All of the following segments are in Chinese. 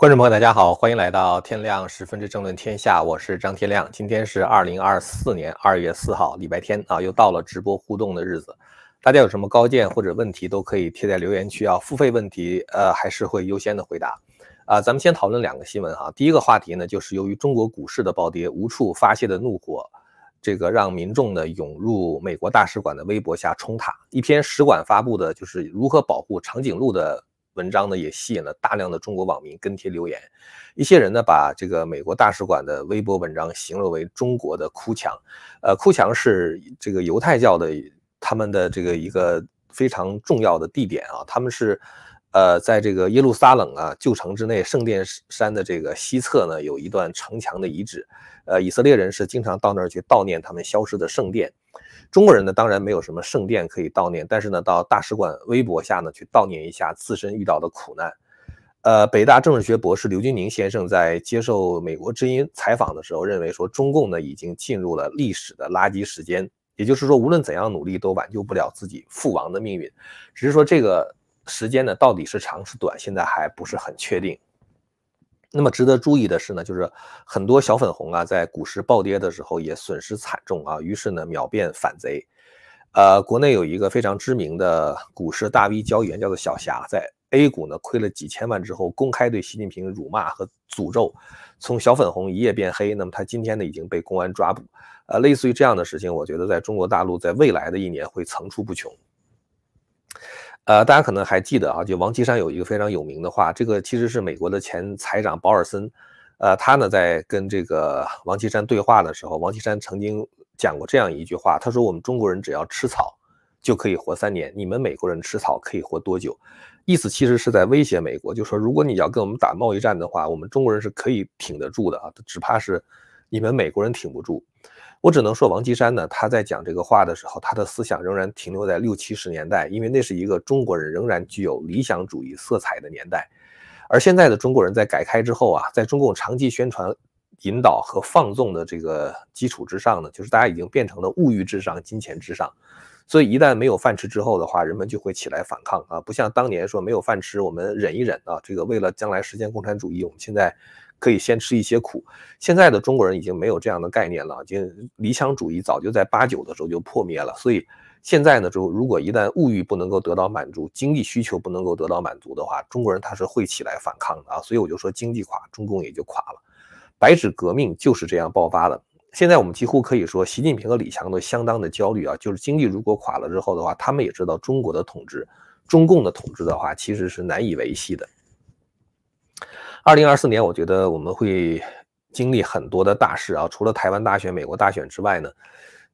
观众朋友，大家好，欢迎来到天亮十分之争论天下，我是张天亮。今天是二零二四年二月四号，礼拜天啊，又到了直播互动的日子。大家有什么高见或者问题，都可以贴在留言区啊。付费问题，呃，还是会优先的回答啊。咱们先讨论两个新闻啊。第一个话题呢，就是由于中国股市的暴跌，无处发泄的怒火，这个让民众呢涌入美国大使馆的微博下冲塔。一篇使馆发布的就是如何保护长颈鹿的。文章呢也吸引了大量的中国网民跟帖留言，一些人呢把这个美国大使馆的微博文章形容为中国的哭墙，呃，哭墙是这个犹太教的他们的这个一个非常重要的地点啊，他们是呃在这个耶路撒冷啊旧城之内圣殿山的这个西侧呢有一段城墙的遗址，呃，以色列人是经常到那儿去悼念他们消失的圣殿。中国人呢，当然没有什么圣殿可以悼念，但是呢，到大使馆微博下呢去悼念一下自身遇到的苦难。呃，北大政治学博士刘军宁先生在接受《美国之音》采访的时候认为说，中共呢已经进入了历史的垃圾时间，也就是说，无论怎样努力都挽救不了自己父王的命运，只是说这个时间呢到底是长是短，现在还不是很确定。那么值得注意的是呢，就是很多小粉红啊，在股市暴跌的时候也损失惨重啊，于是呢秒变反贼。呃，国内有一个非常知名的股市大 V 交易员，叫做小霞，在 A 股呢亏了几千万之后，公开对习近平辱骂和诅咒，从小粉红一夜变黑。那么他今天呢已经被公安抓捕。呃，类似于这样的事情，我觉得在中国大陆在未来的一年会层出不穷。呃，大家可能还记得啊，就王岐山有一个非常有名的话，这个其实是美国的前财长保尔森，呃，他呢在跟这个王岐山对话的时候，王岐山曾经讲过这样一句话，他说我们中国人只要吃草就可以活三年，你们美国人吃草可以活多久？意思其实是在威胁美国，就说如果你要跟我们打贸易战的话，我们中国人是可以挺得住的啊，只怕是。你们美国人挺不住，我只能说，王岐山呢，他在讲这个话的时候，他的思想仍然停留在六七十年代，因为那是一个中国人仍然具有理想主义色彩的年代。而现在的中国人在改开之后啊，在中共长期宣传引导和放纵的这个基础之上呢，就是大家已经变成了物欲至上、金钱至上，所以一旦没有饭吃之后的话，人们就会起来反抗啊，不像当年说没有饭吃，我们忍一忍啊，这个为了将来实现共产主义，我们现在。可以先吃一些苦。现在的中国人已经没有这样的概念了，已经理想主义早就在八九的时候就破灭了。所以现在呢，就如果一旦物欲不能够得到满足，经济需求不能够得到满足的话，中国人他是会起来反抗的啊。所以我就说，经济垮，中共也就垮了。白纸革命就是这样爆发的。现在我们几乎可以说，习近平和李强都相当的焦虑啊，就是经济如果垮了之后的话，他们也知道中国的统治，中共的统治的话其实是难以维系的。二零二四年，我觉得我们会经历很多的大事啊。除了台湾大选、美国大选之外呢，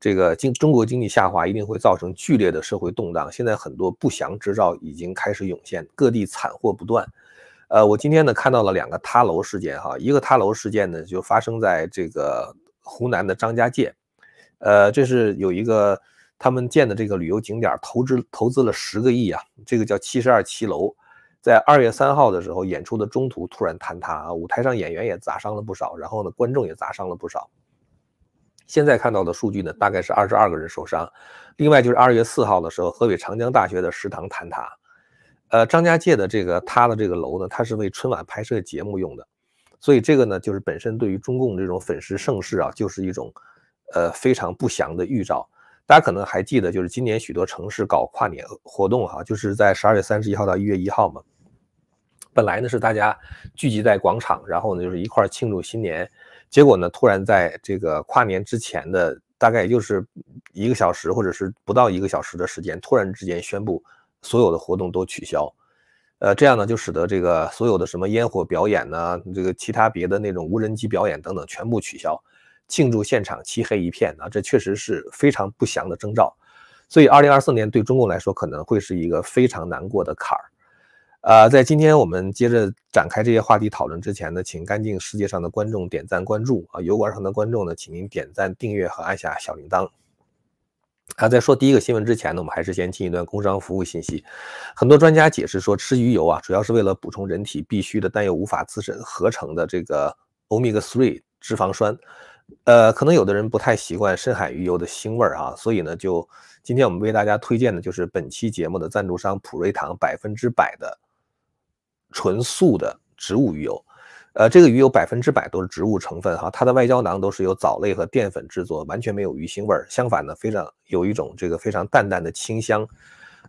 这个经中国经济下滑一定会造成剧烈的社会动荡。现在很多不祥之兆已经开始涌现，各地惨祸不断。呃，我今天呢看到了两个塌楼事件哈，一个塌楼事件呢就发生在这个湖南的张家界，呃，这是有一个他们建的这个旅游景点，投资投资了十个亿啊，这个叫七十二奇楼。在二月三号的时候，演出的中途突然坍塌啊，舞台上演员也砸伤了不少，然后呢，观众也砸伤了不少。现在看到的数据呢，大概是二十二个人受伤。另外就是二月四号的时候，河北长江大学的食堂坍塌，呃，张家界的这个塌的这个楼呢，它是为春晚拍摄节目用的，所以这个呢，就是本身对于中共这种粉饰盛世啊，就是一种呃非常不祥的预兆。大家可能还记得，就是今年许多城市搞跨年活动哈，就是在十二月三十一号到一月一号嘛。本来呢是大家聚集在广场，然后呢就是一块庆祝新年，结果呢突然在这个跨年之前的大概也就是一个小时或者是不到一个小时的时间，突然之间宣布所有的活动都取消，呃，这样呢就使得这个所有的什么烟火表演呢，这个其他别的那种无人机表演等等全部取消，庆祝现场漆黑一片啊，这确实是非常不祥的征兆，所以二零二四年对中共来说可能会是一个非常难过的坎儿。呃，在今天我们接着展开这些话题讨论之前呢，请干净世界上的观众点赞关注啊，油管上的观众呢，请您点赞订阅和按下小铃铛。啊，在说第一个新闻之前呢，我们还是先听一段工商服务信息。很多专家解释说，吃鱼油啊，主要是为了补充人体必需的，但又无法自身合成的这个 omega-3 脂肪酸。呃，可能有的人不太习惯深海鱼油的腥味啊，所以呢，就今天我们为大家推荐的就是本期节目的赞助商普瑞堂百分之百的。纯素的植物鱼油，呃，这个鱼油百分之百都是植物成分哈，它的外胶囊都是由藻类和淀粉制作，完全没有鱼腥味儿。相反呢，非常有一种这个非常淡淡的清香。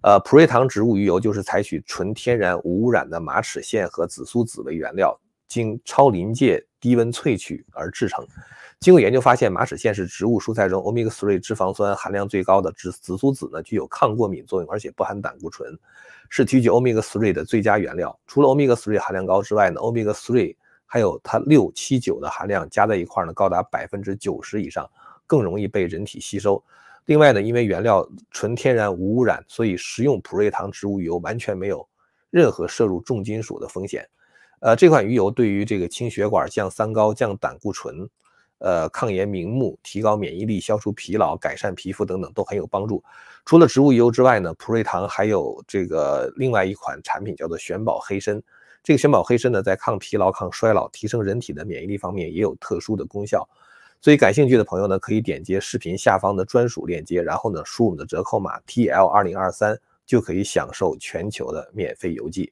呃，普瑞堂植物鱼油就是采取纯天然无污染的马齿苋和紫苏籽为原料。经超临界低温萃取而制成。经过研究发现，马齿苋是植物蔬菜中欧米伽3脂肪酸含量最高的植紫苏籽呢，具有抗过敏作用，而且不含胆固醇，是提取欧米伽3的最佳原料。除了欧米伽3含量高之外呢，欧米伽3还有它六七九的含量加在一块呢，高达百分之九十以上，更容易被人体吸收。另外呢，因为原料纯天然无污染，所以食用普瑞糖植物油完全没有任何摄入重金属的风险。呃，这款鱼油对于这个清血管、降三高、降胆固醇，呃，抗炎明目、提高免疫力、消除疲劳、改善皮肤等等都很有帮助。除了植物鱼油之外呢，普瑞堂还有这个另外一款产品叫做玄宝黑参。这个玄宝黑参呢，在抗疲劳、抗衰老、提升人体的免疫力方面也有特殊的功效。所以，感兴趣的朋友呢，可以点击视频下方的专属链接，然后呢，输入我们的折扣码 T L 二零二三，就可以享受全球的免费邮寄。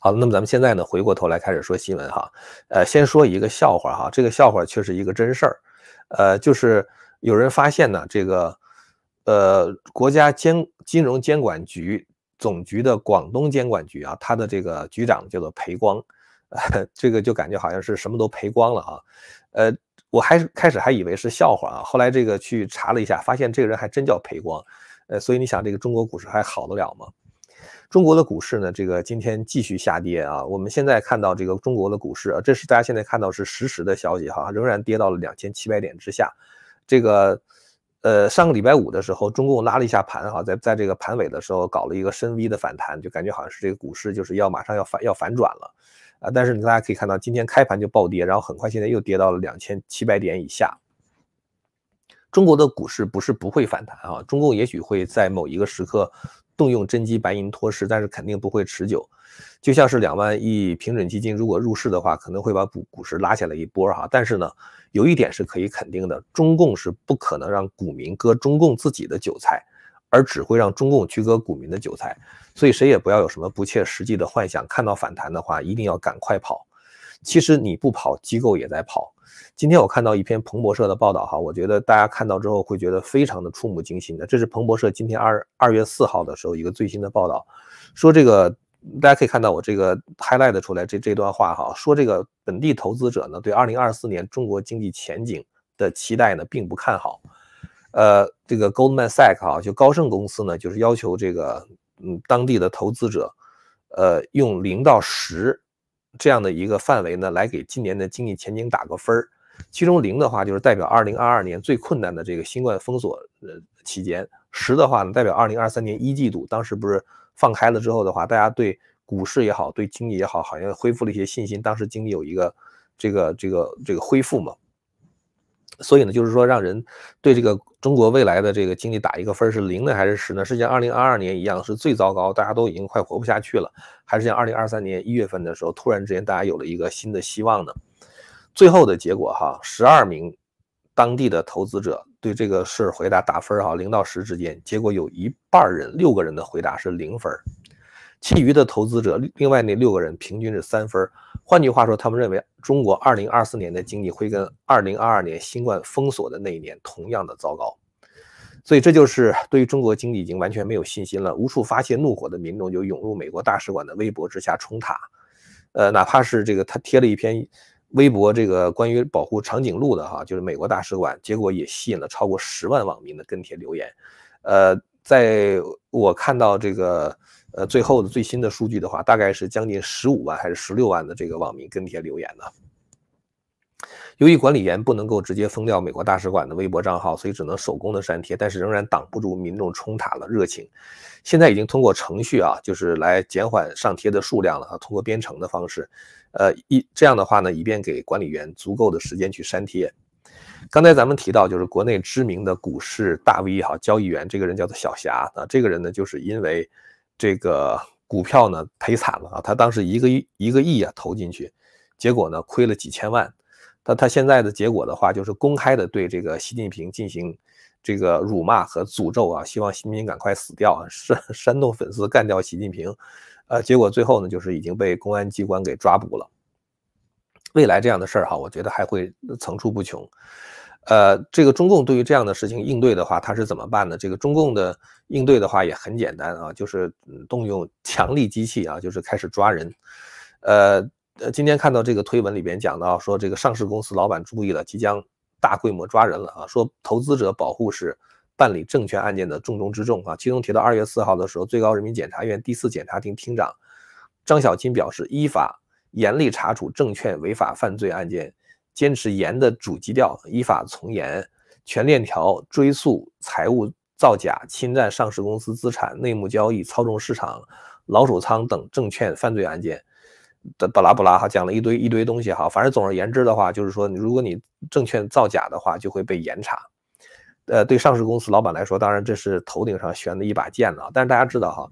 好，那么咱们现在呢，回过头来开始说新闻哈。呃，先说一个笑话哈，这个笑话却是一个真事儿。呃，就是有人发现呢，这个呃国家监金融监管局总局的广东监管局啊，他的这个局长叫做裴光，这个就感觉好像是什么都赔光了啊。呃，我还是开始还以为是笑话啊，后来这个去查了一下，发现这个人还真叫裴光。呃，所以你想，这个中国股市还好得了吗？中国的股市呢？这个今天继续下跌啊！我们现在看到这个中国的股市啊，这是大家现在看到是实时的消息哈，仍然跌到了两千七百点之下。这个，呃，上个礼拜五的时候，中共拉了一下盘哈，在在这个盘尾的时候搞了一个深 V 的反弹，就感觉好像是这个股市就是要马上要反要反转了啊！但是大家可以看到，今天开盘就暴跌，然后很快现在又跌到了两千七百点以下。中国的股市不是不会反弹啊，中共也许会在某一个时刻。动用真金白银托市，但是肯定不会持久，就像是两万亿平准基金如果入市的话，可能会把股股市拉下来一波哈。但是呢，有一点是可以肯定的，中共是不可能让股民割中共自己的韭菜，而只会让中共去割股民的韭菜。所以谁也不要有什么不切实际的幻想，看到反弹的话，一定要赶快跑。其实你不跑，机构也在跑。今天我看到一篇彭博社的报道哈，我觉得大家看到之后会觉得非常的触目惊心的。这是彭博社今天二二月四号的时候一个最新的报道，说这个大家可以看到我这个 highlight 出来这这段话哈，说这个本地投资者呢对二零二四年中国经济前景的期待呢并不看好，呃，这个 Goldman Sachs 哈，就高盛公司呢就是要求这个嗯当地的投资者，呃，用零到十。这样的一个范围呢，来给今年的经济前景打个分儿。其中零的话，就是代表二零二二年最困难的这个新冠封锁呃期间；十的话呢，代表二零二三年一季度，当时不是放开了之后的话，大家对股市也好，对经济也好，好像恢复了一些信心，当时经济有一个这个这个这个恢复嘛。所以呢，就是说，让人对这个中国未来的这个经济打一个分是零呢还是十呢？是像二零二二年一样是最糟糕，大家都已经快活不下去了，还是像二零二三年一月份的时候，突然之间大家有了一个新的希望呢？最后的结果哈，十二名当地的投资者对这个事回答打分哈，零到十之间，结果有一半人六个人的回答是零分。其余的投资者，另外那六个人平均是三分换句话说，他们认为中国二零二四年的经济会跟二零二二年新冠封锁的那一年同样的糟糕。所以这就是对于中国经济已经完全没有信心了，无处发泄怒火的民众就涌入美国大使馆的微博之下冲塔。呃，哪怕是这个他贴了一篇微博，这个关于保护长颈鹿的哈，就是美国大使馆，结果也吸引了超过十万网民的跟帖留言。呃，在我看到这个。呃，最后的最新的数据的话，大概是将近十五万还是十六万的这个网民跟帖留言呢？由于管理员不能够直接封掉美国大使馆的微博账号，所以只能手工的删帖，但是仍然挡不住民众冲塔的热情。现在已经通过程序啊，就是来减缓上贴的数量了啊，通过编程的方式，呃，一这样的话呢，以便给管理员足够的时间去删帖。刚才咱们提到就是国内知名的股市大 V 哈，交易员这个人叫做小霞啊，这个人呢就是因为。这个股票呢赔惨了啊！他当时一个一一个亿啊投进去，结果呢亏了几千万。他他现在的结果的话，就是公开的对这个习近平进行这个辱骂和诅咒啊，希望习近平赶快死掉，煽煽动粉丝干掉习近平。呃，结果最后呢，就是已经被公安机关给抓捕了。未来这样的事儿哈，我觉得还会层出不穷。呃，这个中共对于这样的事情应对的话，他是怎么办呢？这个中共的应对的话也很简单啊，就是动用强力机器啊，就是开始抓人。呃今天看到这个推文里边讲到说，这个上市公司老板注意了，即将大规模抓人了啊。说投资者保护是办理证券案件的重中之重啊。其中提到二月四号的时候，最高人民检察院第四检察厅厅长张小金表示，依法严厉查处证券违法犯罪案件。坚持严的主基调，依法从严，全链条追溯财务造假、侵占上市公司资产、内幕交易、操纵市场、老鼠仓等证券犯罪案件。巴拉巴拉哈讲了一堆一堆东西哈，反正总而言之的话，就是说，如果你证券造假的话，就会被严查。呃，对上市公司老板来说，当然这是头顶上悬的一把剑了。但是大家知道哈。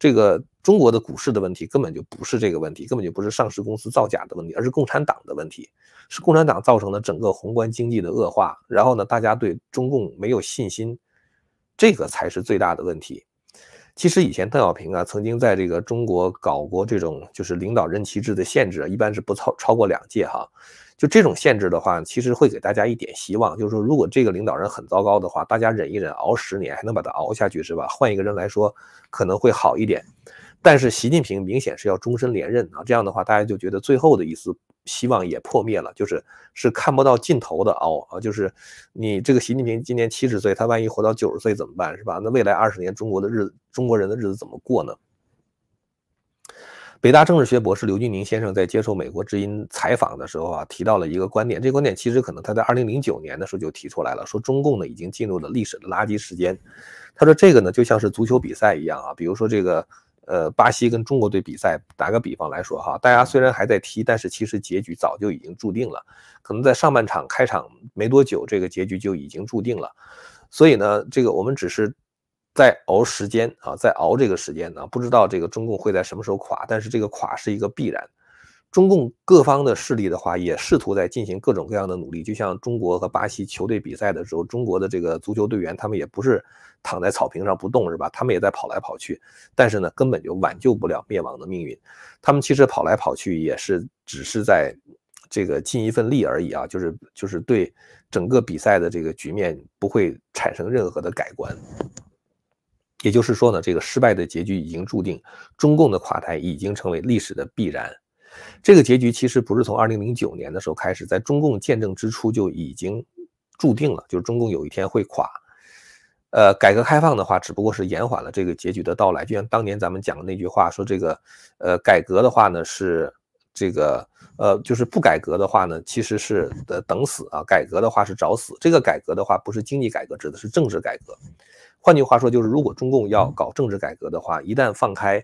这个中国的股市的问题根本就不是这个问题，根本就不是上市公司造假的问题，而是共产党的问题，是共产党造成的整个宏观经济的恶化。然后呢，大家对中共没有信心，这个才是最大的问题。其实以前邓小平啊，曾经在这个中国搞过这种就是领导任期制的限制一般是不超超过两届哈。就这种限制的话，其实会给大家一点希望，就是说，如果这个领导人很糟糕的话，大家忍一忍，熬十年还能把他熬下去，是吧？换一个人来说，可能会好一点。但是习近平明显是要终身连任啊，这样的话，大家就觉得最后的一丝希望也破灭了，就是是看不到尽头的熬啊，就是你这个习近平今年七十岁，他万一活到九十岁怎么办，是吧？那未来二十年中国的日子，中国人的日子怎么过呢？北大政治学博士刘俊宁先生在接受美国之音采访的时候啊，提到了一个观点。这个观点其实可能他在二零零九年的时候就提出来了，说中共呢已经进入了历史的垃圾时间。他说这个呢就像是足球比赛一样啊，比如说这个呃巴西跟中国队比赛，打个比方来说哈，大家虽然还在踢，但是其实结局早就已经注定了，可能在上半场开场没多久，这个结局就已经注定了。所以呢，这个我们只是。在熬时间啊，在熬这个时间呢，不知道这个中共会在什么时候垮，但是这个垮是一个必然。中共各方的势力的话，也试图在进行各种各样的努力，就像中国和巴西球队比赛的时候，中国的这个足球队员，他们也不是躺在草坪上不动是吧？他们也在跑来跑去，但是呢，根本就挽救不了灭亡的命运。他们其实跑来跑去也是只是在，这个尽一份力而已啊，就是就是对整个比赛的这个局面不会产生任何的改观。也就是说呢，这个失败的结局已经注定，中共的垮台已经成为历史的必然。这个结局其实不是从二零零九年的时候开始，在中共建政之初就已经注定了，就是中共有一天会垮。呃，改革开放的话，只不过是延缓了这个结局的到来。就像当年咱们讲的那句话说，这个，呃，改革的话呢是这个，呃，就是不改革的话呢，其实是呃等死啊，改革的话是找死。这个改革的话不是经济改革，指的是政治改革。换句话说，就是如果中共要搞政治改革的话，一旦放开，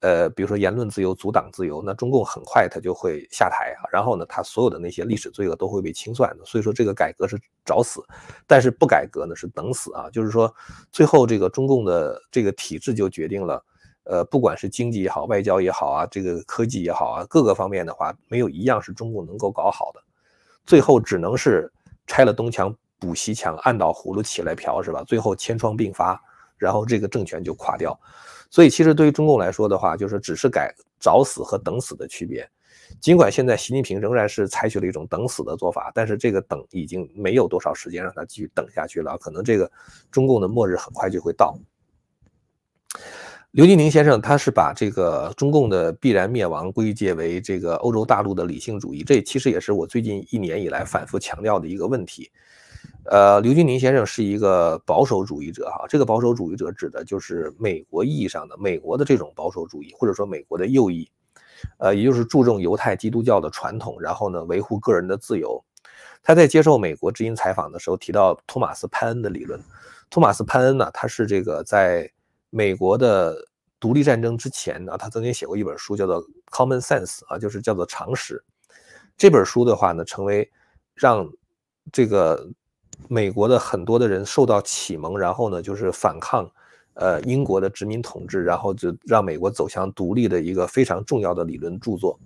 呃，比如说言论自由、阻挡自由，那中共很快他就会下台啊。然后呢，他所有的那些历史罪恶都会被清算的。所以说，这个改革是找死，但是不改革呢是等死啊。就是说，最后这个中共的这个体制就决定了，呃，不管是经济也好、外交也好啊，这个科技也好啊，各个方面的话，没有一样是中共能够搞好的，最后只能是拆了东墙。补习墙按倒葫芦起来瓢是吧？最后千疮并发，然后这个政权就垮掉。所以其实对于中共来说的话，就是只是改找死和等死的区别。尽管现在习近平仍然是采取了一种等死的做法，但是这个等已经没有多少时间让他继续等下去了。可能这个中共的末日很快就会到。刘敬宁先生他是把这个中共的必然灭亡归结为这个欧洲大陆的理性主义，这其实也是我最近一年以来反复强调的一个问题。呃，刘俊宁先生是一个保守主义者哈，这个保守主义者指的就是美国意义上的美国的这种保守主义，或者说美国的右翼，呃，也就是注重犹太基督教的传统，然后呢，维护个人的自由。他在接受美国之音采访的时候提到托马斯潘恩的理论。托马斯潘恩呢，他是这个在美国的独立战争之前呢，他曾经写过一本书，叫做《Common Sense》啊，就是叫做《常识》。这本书的话呢，成为让这个。美国的很多的人受到启蒙，然后呢，就是反抗，呃，英国的殖民统治，然后就让美国走向独立的一个非常重要的理论著作。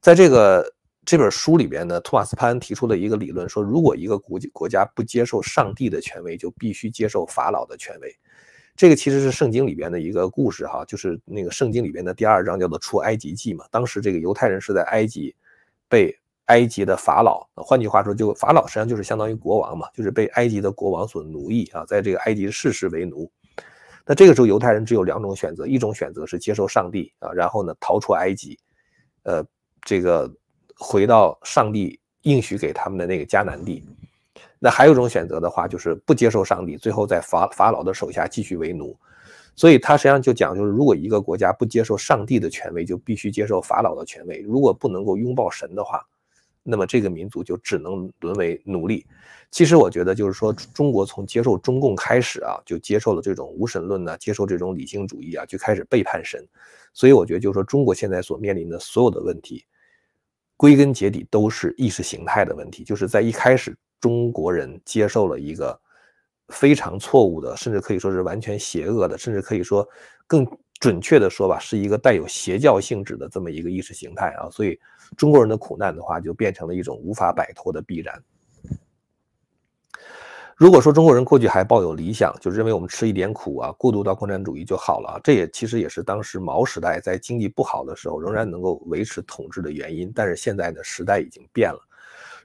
在这个这本书里边呢，托马斯潘提出了一个理论，说如果一个国国家不接受上帝的权威，就必须接受法老的权威。这个其实是圣经里边的一个故事哈，就是那个圣经里边的第二章叫做出埃及记嘛，当时这个犹太人是在埃及被。埃及的法老，换句话说，就法老实际上就是相当于国王嘛，就是被埃及的国王所奴役啊，在这个埃及世世为奴。那这个时候，犹太人只有两种选择：一种选择是接受上帝啊，然后呢逃出埃及，呃，这个回到上帝应许给他们的那个迦南地；那还有一种选择的话，就是不接受上帝，最后在法法老的手下继续为奴。所以他实际上就讲，就是如果一个国家不接受上帝的权威，就必须接受法老的权威；如果不能够拥抱神的话，那么这个民族就只能沦为奴隶。其实我觉得，就是说中国从接受中共开始啊，就接受了这种无神论呢，接受这种理性主义啊，就开始背叛神。所以我觉得，就是说中国现在所面临的所有的问题，归根结底都是意识形态的问题。就是在一开始，中国人接受了一个非常错误的，甚至可以说是完全邪恶的，甚至可以说更。准确的说吧，是一个带有邪教性质的这么一个意识形态啊，所以中国人的苦难的话就变成了一种无法摆脱的必然。如果说中国人过去还抱有理想，就是认为我们吃一点苦啊，过渡到共产主义就好了，这也其实也是当时毛时代在经济不好的时候仍然能够维持统治的原因。但是现在呢，时代已经变了，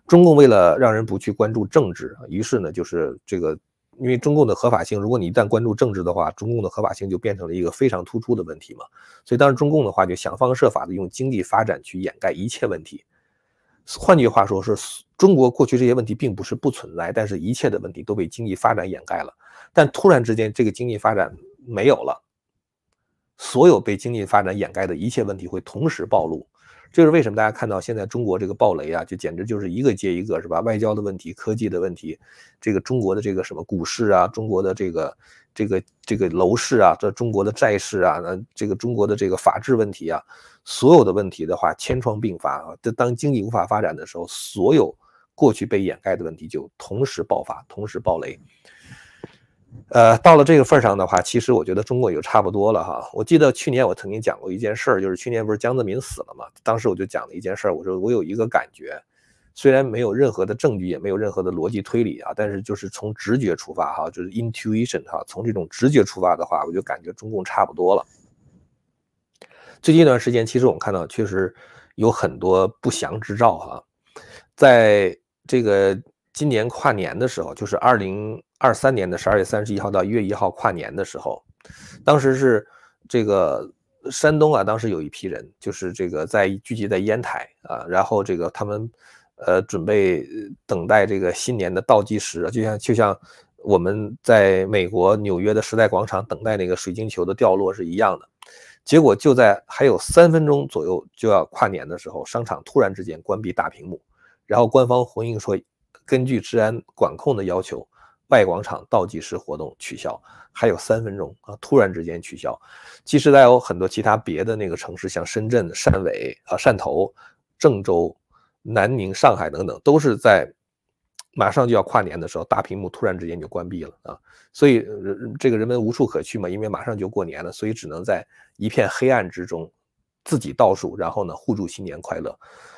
中共为了让人不去关注政治，于是呢，就是这个。因为中共的合法性，如果你一旦关注政治的话，中共的合法性就变成了一个非常突出的问题嘛。所以当时中共的话就想方设法的用经济发展去掩盖一切问题。换句话说是，中国过去这些问题并不是不存在，但是一切的问题都被经济发展掩盖了。但突然之间这个经济发展没有了，所有被经济发展掩盖的一切问题会同时暴露。这是为什么大家看到现在中国这个暴雷啊，就简直就是一个接一个，是吧？外交的问题、科技的问题，这个中国的这个什么股市啊，中国的这个这个这个楼市啊，这中国的债市啊，那这个中国的这个法治问题啊，所有的问题的话千疮并发啊。这当经济无法发展的时候，所有过去被掩盖的问题就同时爆发，同时暴雷。呃，到了这个份上的话，其实我觉得中国也就差不多了哈。我记得去年我曾经讲过一件事儿，就是去年不是江泽民死了嘛？当时我就讲了一件事儿，我说我有一个感觉，虽然没有任何的证据，也没有任何的逻辑推理啊，但是就是从直觉出发哈，就是 intuition 哈，从这种直觉出发的话，我就感觉中共差不多了。最近一段时间，其实我们看到确实有很多不祥之兆哈，在这个今年跨年的时候，就是二零。二三年的十二月三十一号到一月一号跨年的时候，当时是这个山东啊，当时有一批人就是这个在聚集在烟台啊，然后这个他们呃准备等待这个新年的倒计时，就像就像我们在美国纽约的时代广场等待那个水晶球的掉落是一样的。结果就在还有三分钟左右就要跨年的时候，商场突然之间关闭大屏幕，然后官方回应说，根据治安管控的要求。外广场倒计时活动取消，还有三分钟啊！突然之间取消，其实在有很多其他别的那个城市，像深圳、汕尾啊、汕头、郑州、南宁、上海等等，都是在马上就要跨年的时候，大屏幕突然之间就关闭了啊！所以人这个人们无处可去嘛，因为马上就过年了，所以只能在一片黑暗之中自己倒数，然后呢，互助新年快乐。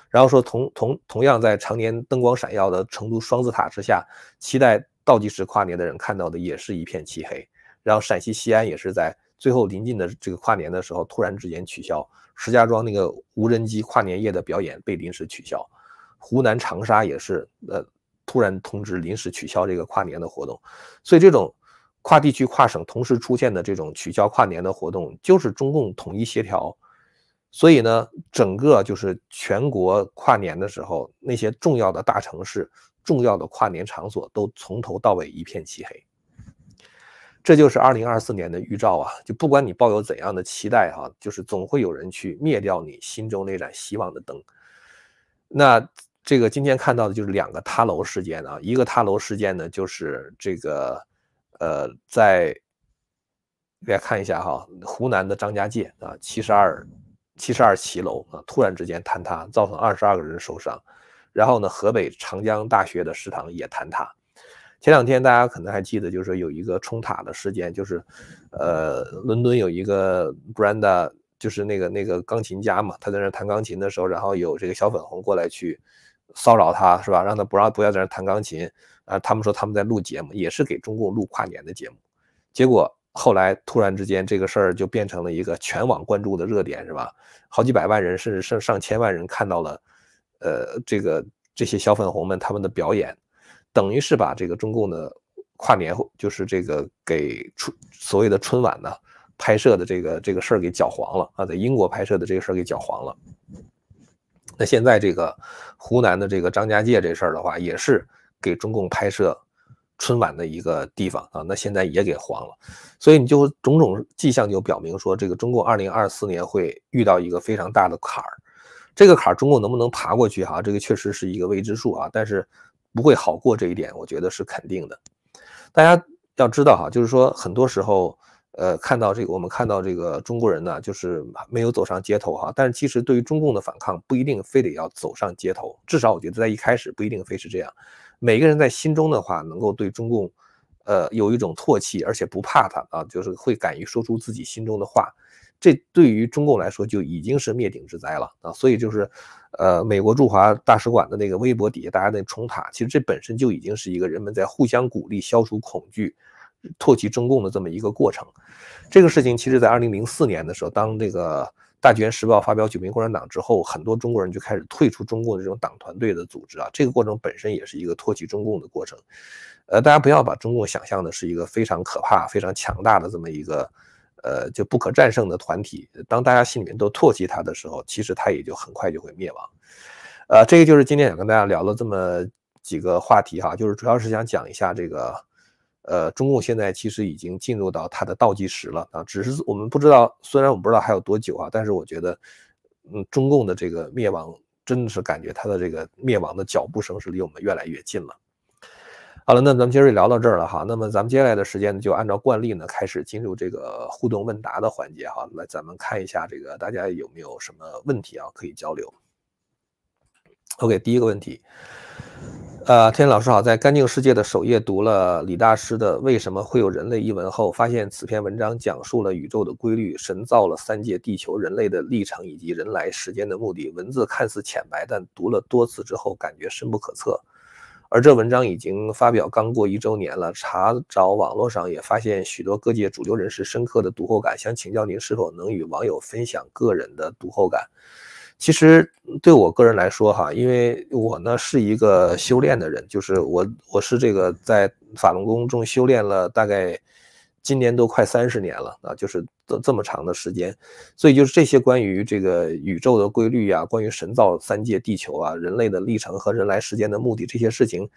然后说同同同样在常年灯光闪耀的成都双子塔之下，期待。倒计时跨年的人看到的也是一片漆黑，然后陕西西安也是在最后临近的这个跨年的时候，突然之间取消；石家庄那个无人机跨年夜的表演被临时取消；湖南长沙也是呃突然通知临时取消这个跨年的活动。所以这种跨地区、跨省同时出现的这种取消跨年的活动，就是中共统一协调。所以呢，整个就是全国跨年的时候，那些重要的大城市。重要的跨年场所都从头到尾一片漆黑，这就是二零二四年的预兆啊！就不管你抱有怎样的期待哈，就是总会有人去灭掉你心中那盏希望的灯。那这个今天看到的就是两个塌楼事件啊，一个塌楼事件呢，就是这个呃，在大家看一下哈，湖南的张家界啊，七十二七十二七楼啊，突然之间坍塌，造成二十二个人受伤。然后呢？河北长江大学的食堂也坍塌。前两天大家可能还记得，就是有一个冲塔的事件，就是，呃，伦敦有一个 Branda，就是那个那个钢琴家嘛，他在那弹钢琴的时候，然后有这个小粉红过来去骚扰他，是吧？让他不让不要在那弹钢琴。啊，他们说他们在录节目，也是给中共录跨年的节目。结果后来突然之间，这个事儿就变成了一个全网关注的热点，是吧？好几百万人，甚至上上千万人看到了。呃，这个这些小粉红们他们的表演，等于是把这个中共的跨年，就是这个给春所谓的春晚呢拍摄的这个这个事儿给搅黄了啊，在英国拍摄的这个事儿给搅黄了。那现在这个湖南的这个张家界这事儿的话，也是给中共拍摄春晚的一个地方啊，那现在也给黄了。所以你就种种迹象就表明说，这个中共二零二四年会遇到一个非常大的坎儿。这个坎儿中共能不能爬过去哈？这个确实是一个未知数啊，但是不会好过这一点，我觉得是肯定的。大家要知道哈，就是说很多时候，呃，看到这个，我们看到这个中国人呢，就是没有走上街头哈。但是其实对于中共的反抗，不一定非得要走上街头，至少我觉得在一开始不一定非是这样。每个人在心中的话，能够对中共，呃，有一种唾弃，而且不怕他啊，就是会敢于说出自己心中的话。这对于中共来说就已经是灭顶之灾了啊！所以就是，呃，美国驻华大使馆的那个微博底下，大家在冲塔，其实这本身就已经是一个人们在互相鼓励、消除恐惧、唾弃中共的这么一个过程。这个事情其实，在二零零四年的时候，当那个《大纪元时报》发表《九名共产党》之后，很多中国人就开始退出中共的这种党团队的组织啊。这个过程本身也是一个唾弃中共的过程。呃，大家不要把中共想象的是一个非常可怕、非常强大的这么一个。呃，就不可战胜的团体，当大家心里面都唾弃他的时候，其实他也就很快就会灭亡。呃，这个就是今天想跟大家聊了这么几个话题哈，就是主要是想讲一下这个，呃，中共现在其实已经进入到它的倒计时了啊，只是我们不知道，虽然我们不知道还有多久啊，但是我觉得，嗯，中共的这个灭亡，真的是感觉它的这个灭亡的脚步声是离我们越来越近了。好了，那咱们今儿就聊到这儿了哈。那么咱们接下来的时间呢，就按照惯例呢，开始进入这个互动问答的环节哈。来，咱们看一下这个大家有没有什么问题啊，可以交流。OK，第一个问题，呃，天老师好，在干净世界的首页读了李大师的《为什么会有人类》一文后，发现此篇文章讲述了宇宙的规律、神造了三界、地球、人类的历程以及人来时间的目的。文字看似浅白，但读了多次之后，感觉深不可测。而这文章已经发表刚过一周年了，查找网络上也发现许多各界主流人士深刻的读后感，想请教您是否能与网友分享个人的读后感？其实对我个人来说哈，因为我呢是一个修炼的人，就是我我是这个在法轮功中修炼了大概。今年都快三十年了啊，就是这么长的时间，所以就是这些关于这个宇宙的规律啊，关于神造三界地球啊，人类的历程和人来世间的目的这些事情，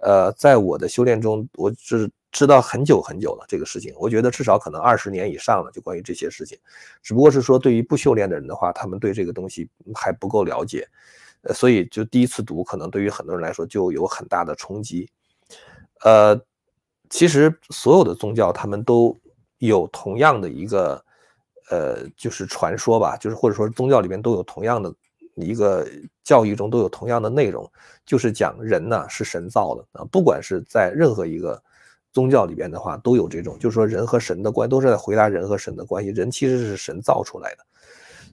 呃，在我的修炼中，我是知道很久很久了这个事情，我觉得至少可能二十年以上了，就关于这些事情，只不过是说对于不修炼的人的话，他们对这个东西还不够了解，呃，所以就第一次读，可能对于很多人来说就有很大的冲击，呃。其实所有的宗教，他们都有同样的一个，呃，就是传说吧，就是或者说宗教里边都有同样的一个教育中都有同样的内容，就是讲人呢是神造的啊，不管是在任何一个宗教里边的话，都有这种，就是说人和神的关系都是在回答人和神的关系，人其实是神造出来的，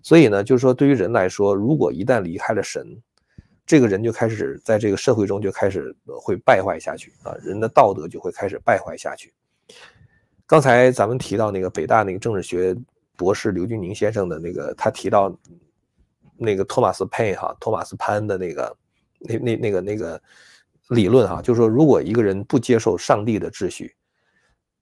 所以呢，就是说对于人来说，如果一旦离开了神。这个人就开始在这个社会中就开始会败坏下去啊，人的道德就会开始败坏下去。刚才咱们提到那个北大那个政治学博士刘俊宁先生的那个，他提到那个托马斯潘哈托马斯潘的那个那那那个那个理论哈，就是说，如果一个人不接受上帝的秩序，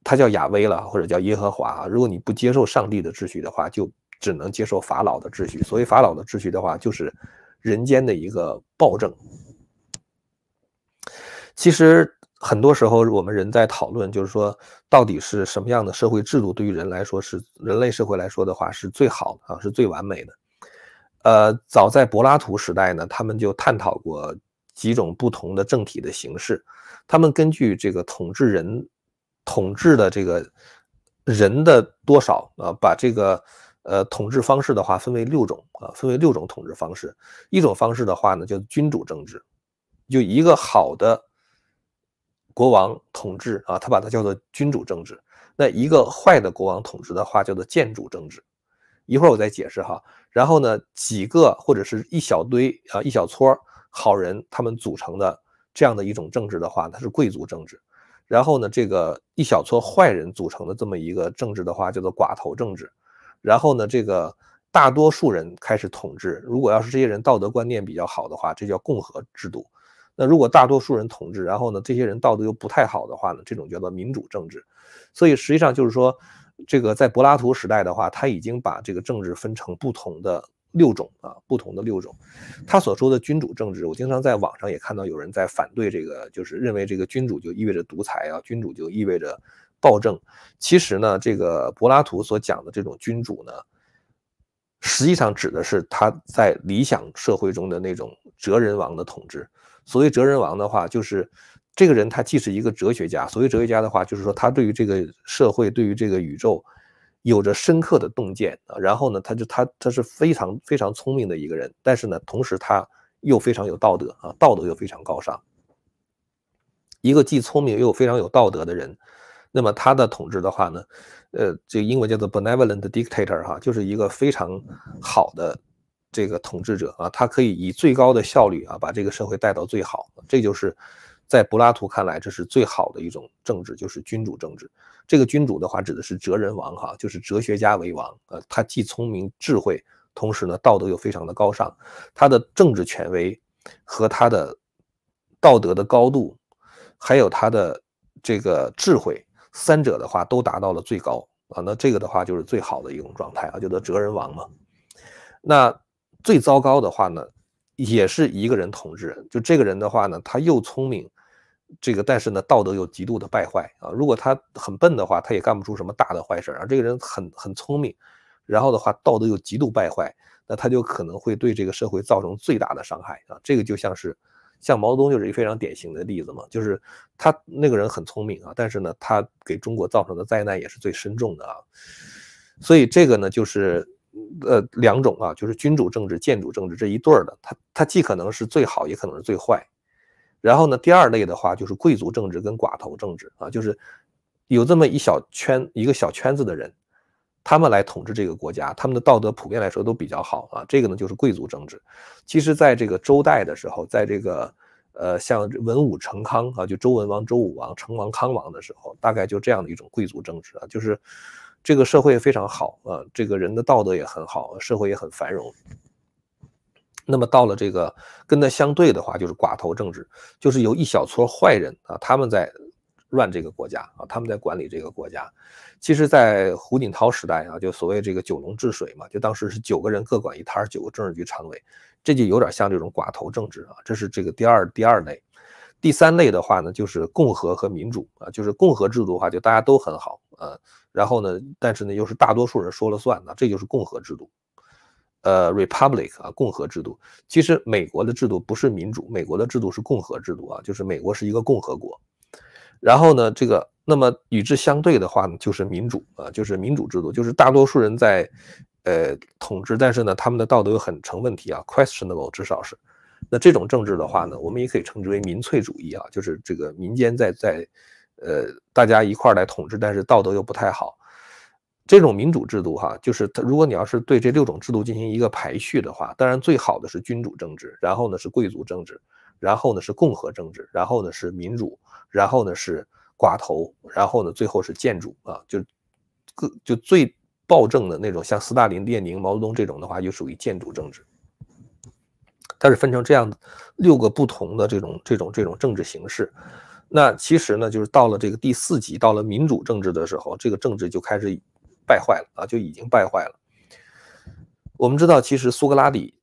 他叫亚威了或者叫耶和华，如果你不接受上帝的秩序的话，就只能接受法老的秩序。所以法老的秩序的话，就是。人间的一个暴政。其实很多时候，我们人在讨论，就是说，到底是什么样的社会制度，对于人来说是人类社会来说的话，是最好的啊，是最完美的。呃，早在柏拉图时代呢，他们就探讨过几种不同的政体的形式。他们根据这个统治人、统治的这个人的多少啊，把这个。呃，统治方式的话分为六种啊，分为六种统治方式。一种方式的话呢，叫君主政治，就一个好的国王统治啊，他把它叫做君主政治。那一个坏的国王统治的话，叫做建主政治。一会儿我再解释哈。然后呢，几个或者是一小堆啊，一小撮好人他们组成的这样的一种政治的话，它是贵族政治。然后呢，这个一小撮坏人组成的这么一个政治的话，叫做寡头政治。然后呢，这个大多数人开始统治。如果要是这些人道德观念比较好的话，这叫共和制度。那如果大多数人统治，然后呢，这些人道德又不太好的话呢，这种叫做民主政治。所以实际上就是说，这个在柏拉图时代的话，他已经把这个政治分成不同的六种啊，不同的六种。他所说的君主政治，我经常在网上也看到有人在反对这个，就是认为这个君主就意味着独裁啊，君主就意味着。暴政，其实呢，这个柏拉图所讲的这种君主呢，实际上指的是他在理想社会中的那种哲人王的统治。所谓哲人王的话，就是这个人他既是一个哲学家，所谓哲学家的话，就是说他对于这个社会、对于这个宇宙有着深刻的洞见啊。然后呢，他就他他是非常非常聪明的一个人，但是呢，同时他又非常有道德啊，道德又非常高尚。一个既聪明又非常有道德的人。那么他的统治的话呢，呃，这个英文叫做 benevolent dictator 哈，就是一个非常好的这个统治者啊，他可以以最高的效率啊，把这个社会带到最好。这就是在柏拉图看来，这是最好的一种政治，就是君主政治。这个君主的话指的是哲人王哈，就是哲学家为王呃，他既聪明智慧，同时呢道德又非常的高尚，他的政治权威和他的道德的高度，还有他的这个智慧。三者的话都达到了最高啊，那这个的话就是最好的一种状态啊，叫做哲人王嘛。那最糟糕的话呢，也是一个人统治人，就这个人的话呢，他又聪明，这个但是呢道德又极度的败坏啊。如果他很笨的话，他也干不出什么大的坏事啊。这个人很很聪明，然后的话道德又极度败坏，那他就可能会对这个社会造成最大的伤害啊。这个就像是。像毛泽东就是一个非常典型的例子嘛，就是他那个人很聪明啊，但是呢，他给中国造成的灾难也是最深重的啊。所以这个呢，就是呃两种啊，就是君主政治、建主政治这一对儿的，他他既可能是最好，也可能是最坏。然后呢，第二类的话就是贵族政治跟寡头政治啊，就是有这么一小圈一个小圈子的人。他们来统治这个国家，他们的道德普遍来说都比较好啊。这个呢就是贵族政治。其实，在这个周代的时候，在这个呃像文武成康啊，就周文王、周武王、成王、康王的时候，大概就这样的一种贵族政治啊，就是这个社会非常好啊，这个人的道德也很好，社会也很繁荣。那么到了这个跟他相对的话，就是寡头政治，就是有一小撮坏人啊，他们在。run 这个国家啊，他们在管理这个国家。其实，在胡锦涛时代啊，就所谓这个九龙治水嘛，就当时是九个人各管一摊，九个政治局常委，这就有点像这种寡头政治啊。这是这个第二第二类。第三类的话呢，就是共和和民主啊，就是共和制度的话，就大家都很好啊。然后呢，但是呢，又是大多数人说了算的，这就是共和制度。呃，republic 啊，共和制度。其实美国的制度不是民主，美国的制度是共和制度啊，就是美国是一个共和国。然后呢，这个那么与之相对的话呢，就是民主啊，就是民主制度，就是大多数人在，呃，统治，但是呢，他们的道德又很成问题啊，questionable 至少是。那这种政治的话呢，我们也可以称之为民粹主义啊，就是这个民间在在，呃，大家一块来统治，但是道德又不太好。这种民主制度哈，就是如果你要是对这六种制度进行一个排序的话，当然最好的是君主政治，然后呢是贵族政治，然后呢是共和政治，然后呢是民主。然后呢是寡头，然后呢最后是建筑啊，就各就最暴政的那种，像斯大林、列宁、毛泽东这种的话，就属于建筑政治。它是分成这样六个不同的这种这种这种政治形式。那其实呢，就是到了这个第四级，到了民主政治的时候，这个政治就开始败坏了啊，就已经败坏了。我们知道，其实苏格拉底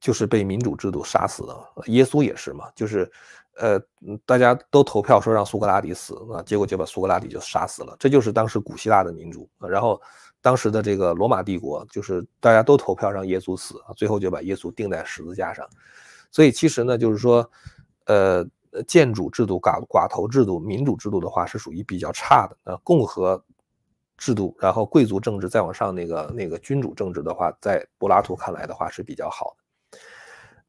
就是被民主制度杀死的，耶稣也是嘛，就是。呃，大家都投票说让苏格拉底死啊，结果就把苏格拉底就杀死了。这就是当时古希腊的民主。然后，当时的这个罗马帝国就是大家都投票让耶稣死啊，最后就把耶稣钉在十字架上。所以其实呢，就是说，呃，建主制度、寡寡头制度、民主制度的话是属于比较差的。那共和制度，然后贵族政治再往上那个那个君主政治的话，在柏拉图看来的话是比较好的。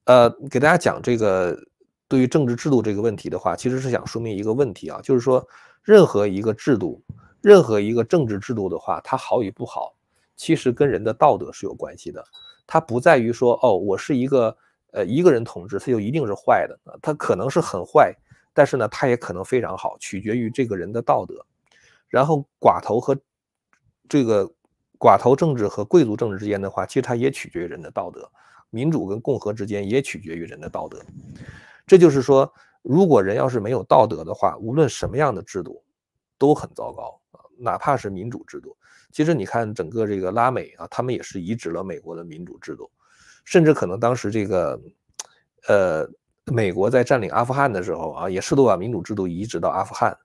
呃，给大家讲这个。对于政治制度这个问题的话，其实是想说明一个问题啊，就是说，任何一个制度，任何一个政治制度的话，它好与不好，其实跟人的道德是有关系的。它不在于说，哦，我是一个呃一个人统治，它就一定是坏的，它可能是很坏，但是呢，它也可能非常好，取决于这个人的道德。然后，寡头和这个寡头政治和贵族政治之间的话，其实它也取决于人的道德。民主跟共和之间也取决于人的道德。这就是说，如果人要是没有道德的话，无论什么样的制度，都很糟糕啊！哪怕是民主制度，其实你看整个这个拉美啊，他们也是移植了美国的民主制度，甚至可能当时这个，呃，美国在占领阿富汗的时候啊，也试图把民主制度移植到阿富汗。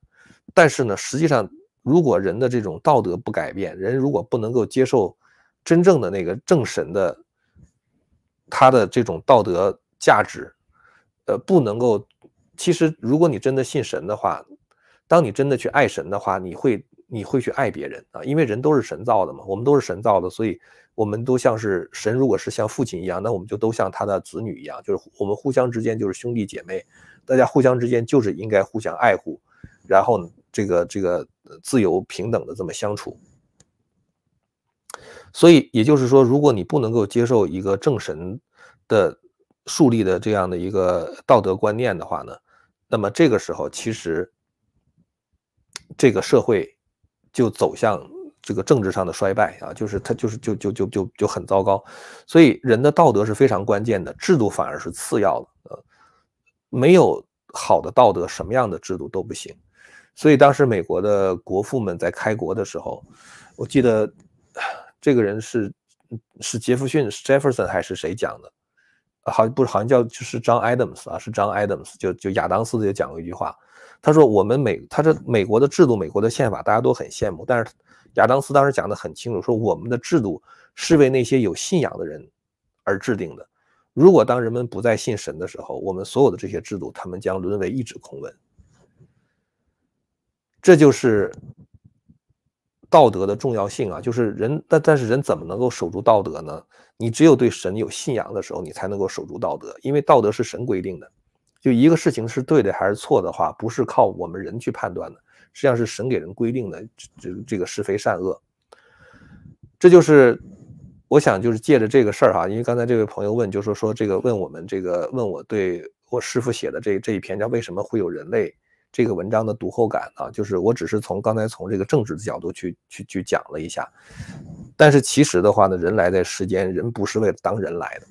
但是呢，实际上，如果人的这种道德不改变，人如果不能够接受真正的那个政神的，他的这种道德价值。呃，不能够。其实，如果你真的信神的话，当你真的去爱神的话，你会，你会去爱别人啊，因为人都是神造的嘛，我们都是神造的，所以我们都像是神。如果是像父亲一样，那我们就都像他的子女一样，就是我们互相之间就是兄弟姐妹，大家互相之间就是应该互相爱护，然后这个这个自由平等的这么相处。所以也就是说，如果你不能够接受一个正神的。树立的这样的一个道德观念的话呢，那么这个时候其实这个社会就走向这个政治上的衰败啊，就是他就是就就就就就很糟糕。所以人的道德是非常关键的，制度反而是次要的。呃，没有好的道德，什么样的制度都不行。所以当时美国的国父们在开国的时候，我记得这个人是是杰弗逊 （Jefferson） 还是谁讲的？好像不是好像叫就是张 Adams 啊，是张 Adams，就就亚当斯就讲过一句话，他说我们美，他说美国的制度，美国的宪法大家都很羡慕，但是亚当斯当时讲的很清楚，说我们的制度是为那些有信仰的人而制定的，如果当人们不再信神的时候，我们所有的这些制度，他们将沦为一纸空文。这就是道德的重要性啊，就是人，但但是人怎么能够守住道德呢？你只有对神有信仰的时候，你才能够守住道德，因为道德是神规定的。就一个事情是对的还是错的话，不是靠我们人去判断的，实际上是神给人规定的。这、这、个是非善恶，这就是我想就是借着这个事儿哈，因为刚才这位朋友问，就说说这个问我们这个问我对我师傅写的这这一篇叫为什么会有人类这个文章的读后感啊，就是我只是从刚才从这个政治的角度去去去讲了一下。但是其实的话呢，人来在世间，人不是为了当人来的。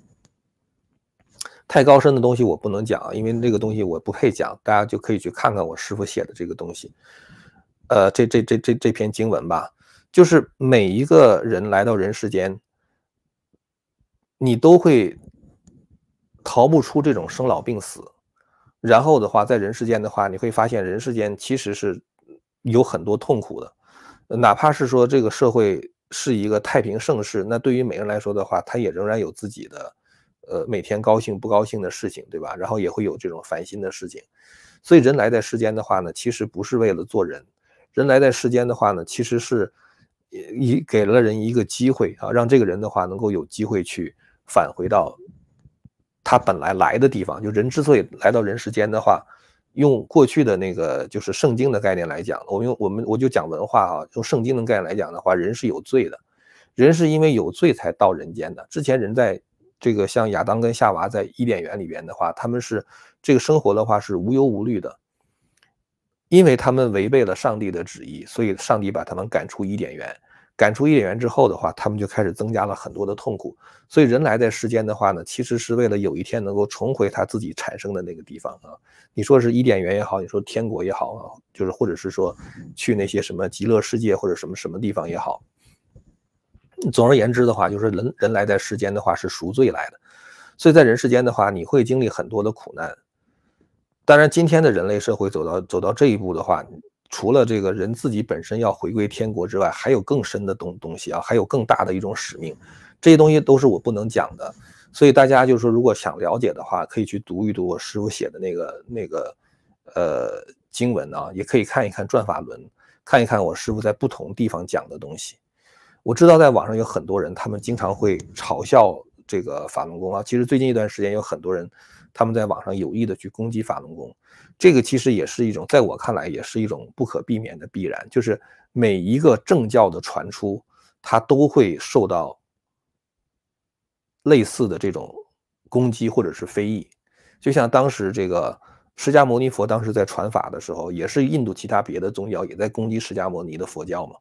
太高深的东西我不能讲，因为这个东西我不配讲。大家就可以去看看我师傅写的这个东西，呃，这这这这这篇经文吧。就是每一个人来到人世间，你都会逃不出这种生老病死。然后的话，在人世间的话，你会发现人世间其实是有很多痛苦的，哪怕是说这个社会。是一个太平盛世，那对于每个人来说的话，他也仍然有自己的，呃，每天高兴不高兴的事情，对吧？然后也会有这种烦心的事情，所以人来在世间的话呢，其实不是为了做人，人来在世间的话呢，其实是，一给了人一个机会啊，让这个人的话能够有机会去返回到，他本来来的地方。就人之所以来到人世间的话。用过去的那个就是圣经的概念来讲，我们用我们我就讲文化啊，用圣经的概念来讲的话，人是有罪的，人是因为有罪才到人间的。之前人在这个像亚当跟夏娃在伊甸园里边的话，他们是这个生活的话是无忧无虑的，因为他们违背了上帝的旨意，所以上帝把他们赶出伊甸园。赶出伊甸园之后的话，他们就开始增加了很多的痛苦。所以人来在世间的话呢，其实是为了有一天能够重回他自己产生的那个地方啊。你说是伊甸园也好，你说天国也好，啊，就是或者是说去那些什么极乐世界或者什么什么地方也好。总而言之的话，就是人人来在世间的话是赎罪来的。所以在人世间的话，你会经历很多的苦难。当然，今天的人类社会走到走到这一步的话。除了这个人自己本身要回归天国之外，还有更深的东东西啊，还有更大的一种使命，这些东西都是我不能讲的。所以大家就是说，如果想了解的话，可以去读一读我师傅写的那个那个呃经文啊，也可以看一看《转法轮》，看一看我师傅在不同地方讲的东西。我知道在网上有很多人，他们经常会嘲笑这个法轮功啊。其实最近一段时间有很多人。他们在网上有意的去攻击法轮功，这个其实也是一种，在我看来，也是一种不可避免的必然。就是每一个正教的传出，它都会受到类似的这种攻击或者是非议。就像当时这个释迦牟尼佛当时在传法的时候，也是印度其他别的宗教也在攻击释迦牟尼的佛教嘛。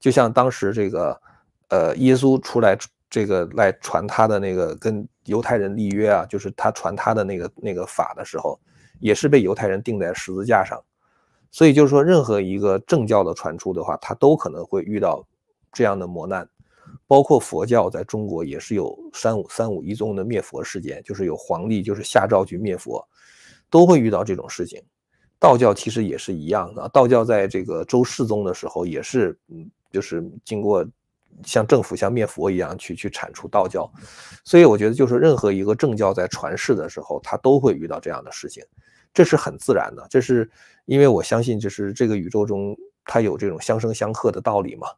就像当时这个，呃，耶稣出来。这个来传他的那个跟犹太人立约啊，就是他传他的那个那个法的时候，也是被犹太人钉在十字架上。所以就是说，任何一个政教的传出的话，他都可能会遇到这样的磨难。包括佛教在中国也是有三五三五一宗的灭佛事件，就是有皇帝就是下诏去灭佛，都会遇到这种事情。道教其实也是一样的，道教在这个周世宗的时候也是，嗯，就是经过。像政府像灭佛一样去去铲除道教，所以我觉得就是任何一个正教在传世的时候，他都会遇到这样的事情，这是很自然的。这是因为我相信，就是这个宇宙中它有这种相生相克的道理嘛，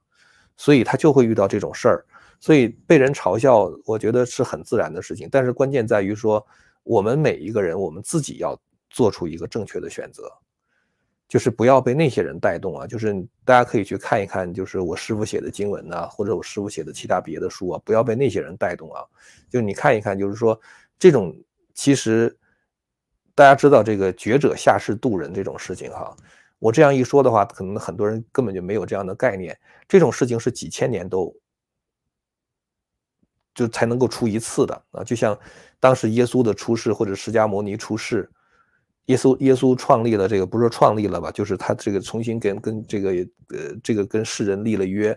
所以他就会遇到这种事儿。所以被人嘲笑，我觉得是很自然的事情。但是关键在于说，我们每一个人，我们自己要做出一个正确的选择。就是不要被那些人带动啊！就是大家可以去看一看，就是我师父写的经文啊，或者我师父写的其他别的书啊，不要被那些人带动啊！就你看一看，就是说这种，其实大家知道这个觉者下士渡人这种事情哈。我这样一说的话，可能很多人根本就没有这样的概念。这种事情是几千年都就才能够出一次的啊！就像当时耶稣的出世或者释迦牟尼出世。耶稣耶稣创立了这个不是创立了吧，就是他这个重新跟跟这个呃这个跟世人立了约，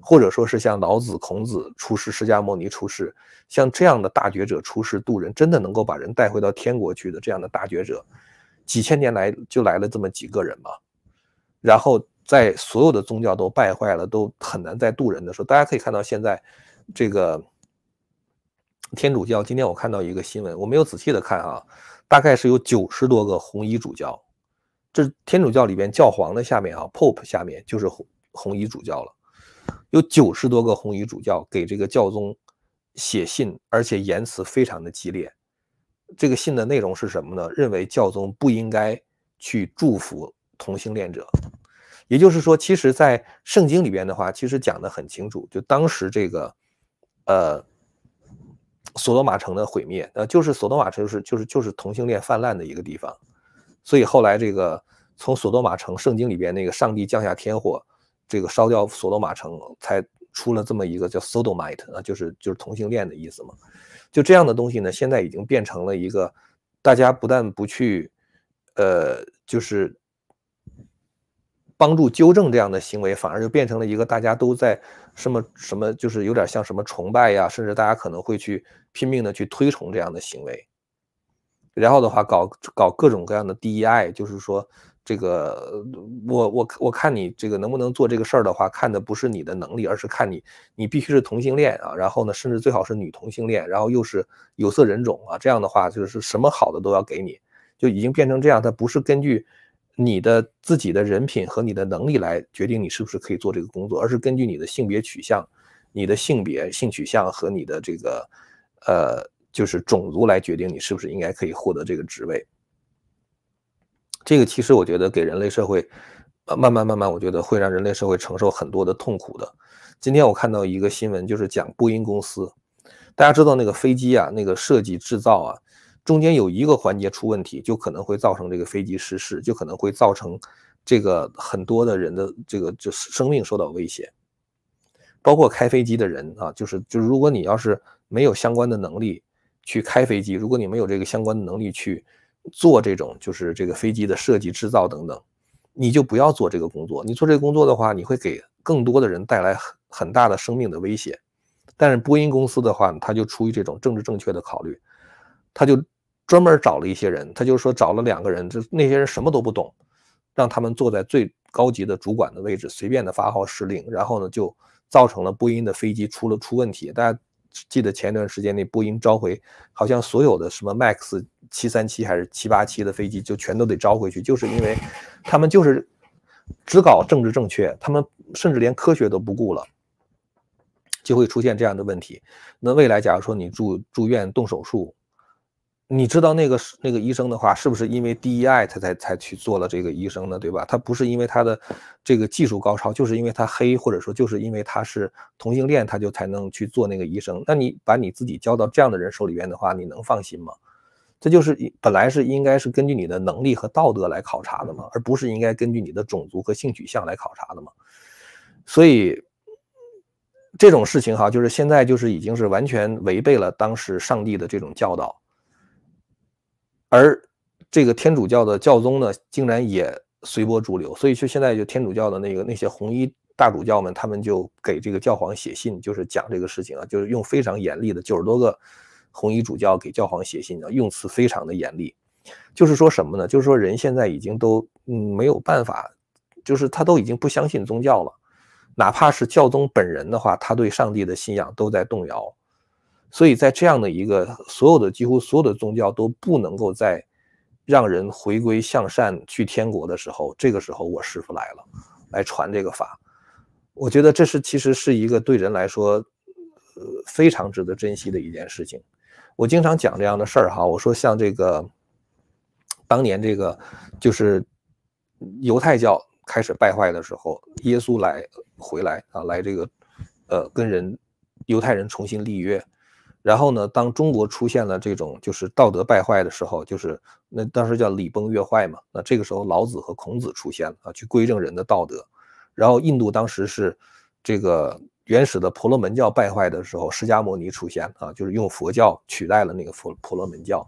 或者说是像老子、孔子出世，释迦牟尼出世，像这样的大觉者出世渡人，真的能够把人带回到天国去的这样的大觉者，几千年来就来了这么几个人嘛。然后在所有的宗教都败坏了，都很难再渡人的时候，大家可以看到现在这个天主教。今天我看到一个新闻，我没有仔细的看啊。大概是有九十多个红衣主教，这天主教里边教皇的下面啊，Pope 下面就是红红衣主教了。有九十多个红衣主教给这个教宗写信，而且言辞非常的激烈。这个信的内容是什么呢？认为教宗不应该去祝福同性恋者，也就是说，其实在圣经里边的话，其实讲的很清楚，就当时这个，呃。索多玛城的毁灭，呃，就是索多玛城，就是就是就是同性恋泛滥的一个地方，所以后来这个从索多玛城圣经里边那个上帝降下天火，这个烧掉索多玛城，才出了这么一个叫 sodomite，啊，就是就是同性恋的意思嘛。就这样的东西呢，现在已经变成了一个，大家不但不去，呃，就是帮助纠正这样的行为，反而就变成了一个大家都在。什么什么就是有点像什么崇拜呀，甚至大家可能会去拼命的去推崇这样的行为，然后的话搞搞各种各样的 DEI，就是说这个我我我看你这个能不能做这个事儿的话，看的不是你的能力，而是看你你必须是同性恋啊，然后呢，甚至最好是女同性恋，然后又是有色人种啊，这样的话就是什么好的都要给你，就已经变成这样，它不是根据。你的自己的人品和你的能力来决定你是不是可以做这个工作，而是根据你的性别取向、你的性别性取向和你的这个，呃，就是种族来决定你是不是应该可以获得这个职位。这个其实我觉得给人类社会，慢慢慢慢，我觉得会让人类社会承受很多的痛苦的。今天我看到一个新闻，就是讲波音公司，大家知道那个飞机啊，那个设计制造啊。中间有一个环节出问题，就可能会造成这个飞机失事，就可能会造成这个很多的人的这个就是生命受到威胁，包括开飞机的人啊，就是就是如果你要是没有相关的能力去开飞机，如果你没有这个相关的能力去做这种就是这个飞机的设计制造等等，你就不要做这个工作。你做这个工作的话，你会给更多的人带来很大的生命的威胁。但是波音公司的话，他就出于这种政治正确的考虑，他就。专门找了一些人，他就是说找了两个人，就那些人什么都不懂，让他们坐在最高级的主管的位置，随便的发号施令，然后呢就造成了波音的飞机出了出问题。大家记得前一段时间那波音召回，好像所有的什么 max 七三七还是七八七的飞机就全都得招回去，就是因为他们就是只搞政治正确，他们甚至连科学都不顾了，就会出现这样的问题。那未来假如说你住住院动手术，你知道那个那个医生的话，是不是因为 DEI 他才才去做了这个医生呢？对吧？他不是因为他的这个技术高超，就是因为他黑，或者说就是因为他是同性恋，他就才能去做那个医生。那你把你自己交到这样的人手里边的话，你能放心吗？这就是本来是应该是根据你的能力和道德来考察的嘛，而不是应该根据你的种族和性取向来考察的嘛。所以这种事情哈，就是现在就是已经是完全违背了当时上帝的这种教导。而这个天主教的教宗呢，竟然也随波逐流，所以就现在就天主教的那个那些红衣大主教们，他们就给这个教皇写信，就是讲这个事情啊，就是用非常严厉的，九十多个红衣主教给教皇写信啊，用词非常的严厉，就是说什么呢？就是说人现在已经都没有办法，就是他都已经不相信宗教了，哪怕是教宗本人的话，他对上帝的信仰都在动摇。所以在这样的一个，所有的几乎所有的宗教都不能够在让人回归向善、去天国的时候，这个时候我师父来了，来传这个法。我觉得这是其实是一个对人来说，呃，非常值得珍惜的一件事情。我经常讲这样的事儿哈，我说像这个，当年这个就是犹太教开始败坏的时候，耶稣来回来啊，来这个，呃，跟人犹太人重新立约。然后呢？当中国出现了这种就是道德败坏的时候，就是那当时叫礼崩乐坏嘛。那这个时候，老子和孔子出现了啊，去规正人的道德。然后印度当时是这个原始的婆罗门教败坏的时候，释迦牟尼出现啊，就是用佛教取代了那个佛婆罗门教。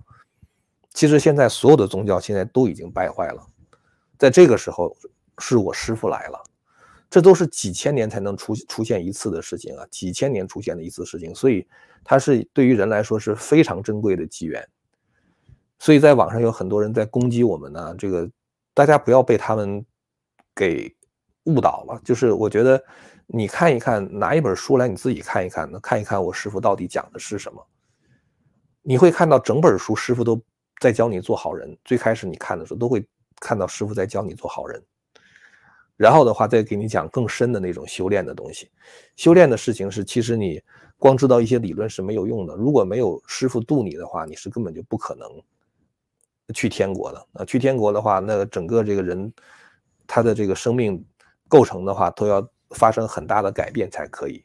其实现在所有的宗教现在都已经败坏了，在这个时候，是我师父来了。这都是几千年才能出出现一次的事情啊，几千年出现的一次事情，所以它是对于人来说是非常珍贵的机缘。所以，在网上有很多人在攻击我们呢，这个大家不要被他们给误导了。就是我觉得你看一看，拿一本书来你自己看一看，看一看我师傅到底讲的是什么，你会看到整本书师傅都在教你做好人。最开始你看的时候，都会看到师傅在教你做好人。然后的话，再给你讲更深的那种修炼的东西。修炼的事情是，其实你光知道一些理论是没有用的。如果没有师傅度你的话，你是根本就不可能去天国的。啊，去天国的话，那整个这个人他的这个生命构成的话，都要发生很大的改变才可以。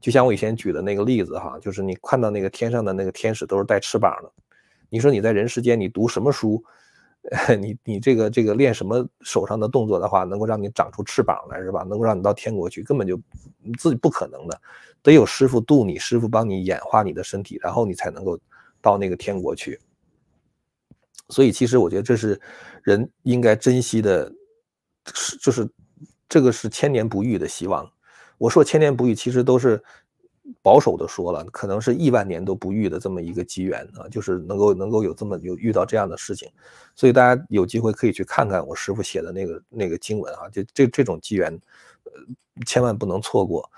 就像我以前举的那个例子哈，就是你看到那个天上的那个天使都是带翅膀的，你说你在人世间你读什么书？你你这个这个练什么手上的动作的话，能够让你长出翅膀来是吧？能够让你到天国去，根本就自己不可能的，得有师傅度你，师傅帮你演化你的身体，然后你才能够到那个天国去。所以其实我觉得这是人应该珍惜的，是就是这个是千年不遇的希望。我说千年不遇，其实都是。保守的说了，可能是亿万年都不遇的这么一个机缘啊，就是能够能够有这么有遇到这样的事情，所以大家有机会可以去看看我师傅写的那个那个经文啊，就这这种机缘，呃，千万不能错过。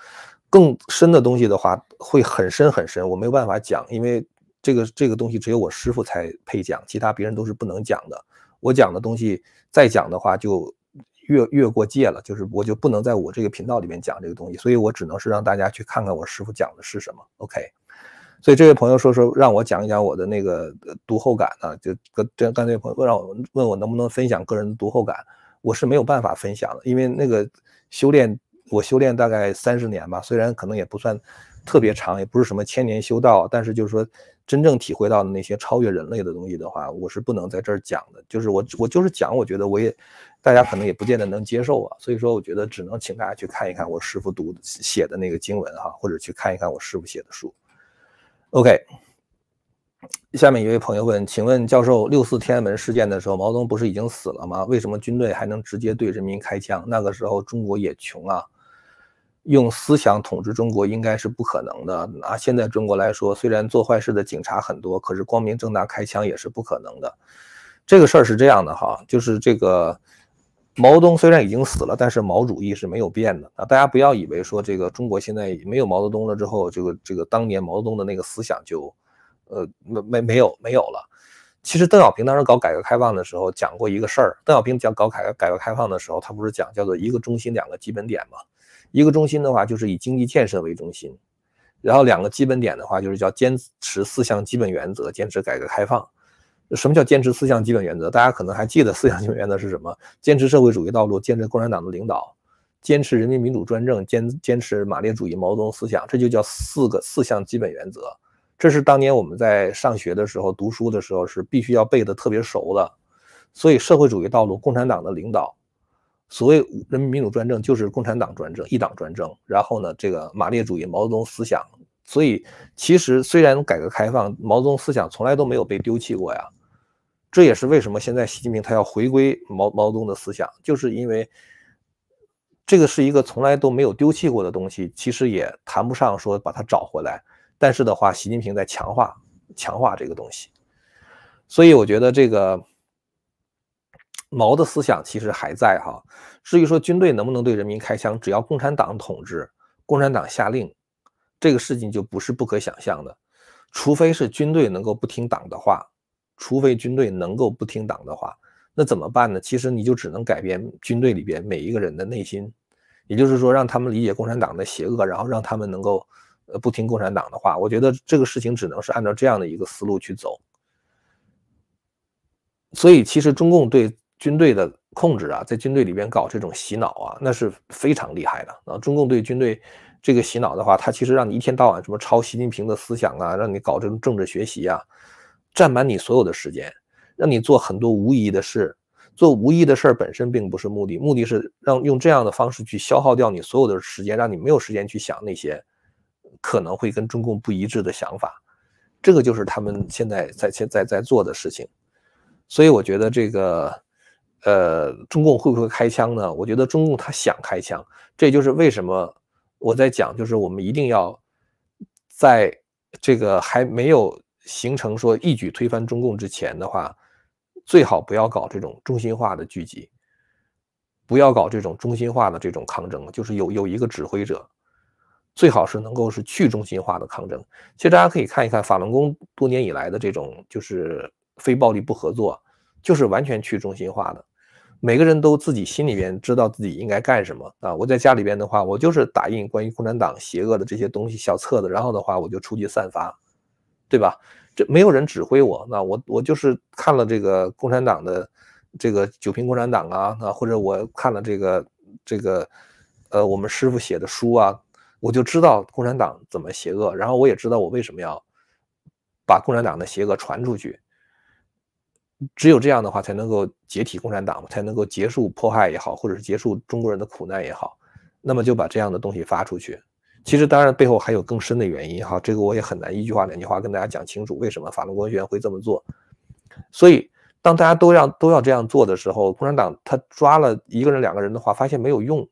更深的东西的话，会很深很深，我没有办法讲，因为这个这个东西只有我师傅才配讲，其他别人都是不能讲的。我讲的东西再讲的话就。越越过界了，就是我就不能在我这个频道里面讲这个东西，所以我只能是让大家去看看我师傅讲的是什么。OK，所以这位朋友说说让我讲一讲我的那个读后感呢，就跟这刚才朋友让我问我能不能分享个人的读后感，我是没有办法分享的，因为那个修炼我修炼大概三十年吧，虽然可能也不算特别长，也不是什么千年修道，但是就是说真正体会到的那些超越人类的东西的话，我是不能在这儿讲的。就是我我就是讲，我觉得我也。大家可能也不见得能接受啊，所以说我觉得只能请大家去看一看我师傅读写的那个经文哈，或者去看一看我师傅写的书。OK，下面一位朋友问，请问教授，六四天安门事件的时候，毛泽东不是已经死了吗？为什么军队还能直接对人民开枪？那个时候中国也穷啊，用思想统治中国应该是不可能的。拿现在中国来说，虽然做坏事的警察很多，可是光明正大开枪也是不可能的。这个事儿是这样的哈，就是这个。毛泽东虽然已经死了，但是毛主义是没有变的啊！大家不要以为说这个中国现在没有毛泽东了之后，这个这个当年毛泽东的那个思想就，呃，没没没有没有了。其实邓小平当时搞改革开放的时候讲过一个事儿，邓小平讲搞改革改革开放的时候，他不是讲叫做一个中心两个基本点嘛？一个中心的话就是以经济建设为中心，然后两个基本点的话就是叫坚持四项基本原则，坚持改革开放。什么叫坚持四项基本原则？大家可能还记得，四项基本原则是什么？坚持社会主义道路，坚持共产党的领导，坚持人民民主专政，坚坚持马列主义毛泽东思想，这就叫四个四项基本原则。这是当年我们在上学的时候读书的时候是必须要背的特别熟的。所以，社会主义道路、共产党的领导，所谓人民民主专政，就是共产党专政，一党专政。然后呢，这个马列主义毛泽东思想。所以，其实虽然改革开放，毛泽东思想从来都没有被丢弃过呀。这也是为什么现在习近平他要回归毛毛泽东的思想，就是因为这个是一个从来都没有丢弃过的东西。其实也谈不上说把它找回来，但是的话，习近平在强化强化这个东西。所以我觉得这个毛的思想其实还在哈。至于说军队能不能对人民开枪，只要共产党统治，共产党下令。这个事情就不是不可想象的，除非是军队能够不听党的话，除非军队能够不听党的话，那怎么办呢？其实你就只能改变军队里边每一个人的内心，也就是说让他们理解共产党的邪恶，然后让他们能够呃不听共产党的话。我觉得这个事情只能是按照这样的一个思路去走。所以其实中共对军队的控制啊，在军队里边搞这种洗脑啊，那是非常厉害的啊。中共对军队。这个洗脑的话，他其实让你一天到晚什么抄习近平的思想啊，让你搞这种政治学习啊，占满你所有的时间，让你做很多无意义的事。做无意义的事本身并不是目的，目的是让用这样的方式去消耗掉你所有的时间，让你没有时间去想那些可能会跟中共不一致的想法。这个就是他们现在在现在在做的事情。所以我觉得这个，呃，中共会不会开枪呢？我觉得中共他想开枪，这就是为什么。我在讲，就是我们一定要在这个还没有形成说一举推翻中共之前的话，最好不要搞这种中心化的聚集，不要搞这种中心化的这种抗争，就是有有一个指挥者，最好是能够是去中心化的抗争。其实大家可以看一看法轮功多年以来的这种就是非暴力不合作，就是完全去中心化的。每个人都自己心里面知道自己应该干什么啊！我在家里边的话，我就是打印关于共产党邪恶的这些东西小册子，然后的话我就出去散发，对吧？这没有人指挥我，那我我就是看了这个共产党的这个九平共产党啊，那或者我看了这个这个呃我们师傅写的书啊，我就知道共产党怎么邪恶，然后我也知道我为什么要把共产党的邪恶传出去。只有这样的话，才能够解体共产党，才能够结束迫害也好，或者是结束中国人的苦难也好，那么就把这样的东西发出去。其实当然背后还有更深的原因哈，这个我也很难一句话两句话跟大家讲清楚为什么法轮功学员会这么做。所以当大家都让都要这样做的时候，共产党他抓了一个人两个人的话，发现没有用，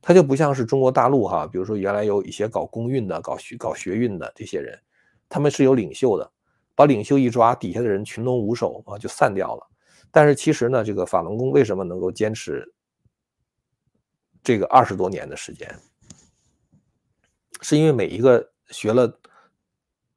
他就不像是中国大陆哈，比如说原来有一些搞工运的、搞学搞学运的这些人，他们是有领袖的。把领袖一抓，底下的人群龙无首啊，就散掉了。但是其实呢，这个法轮功为什么能够坚持这个二十多年的时间？是因为每一个学了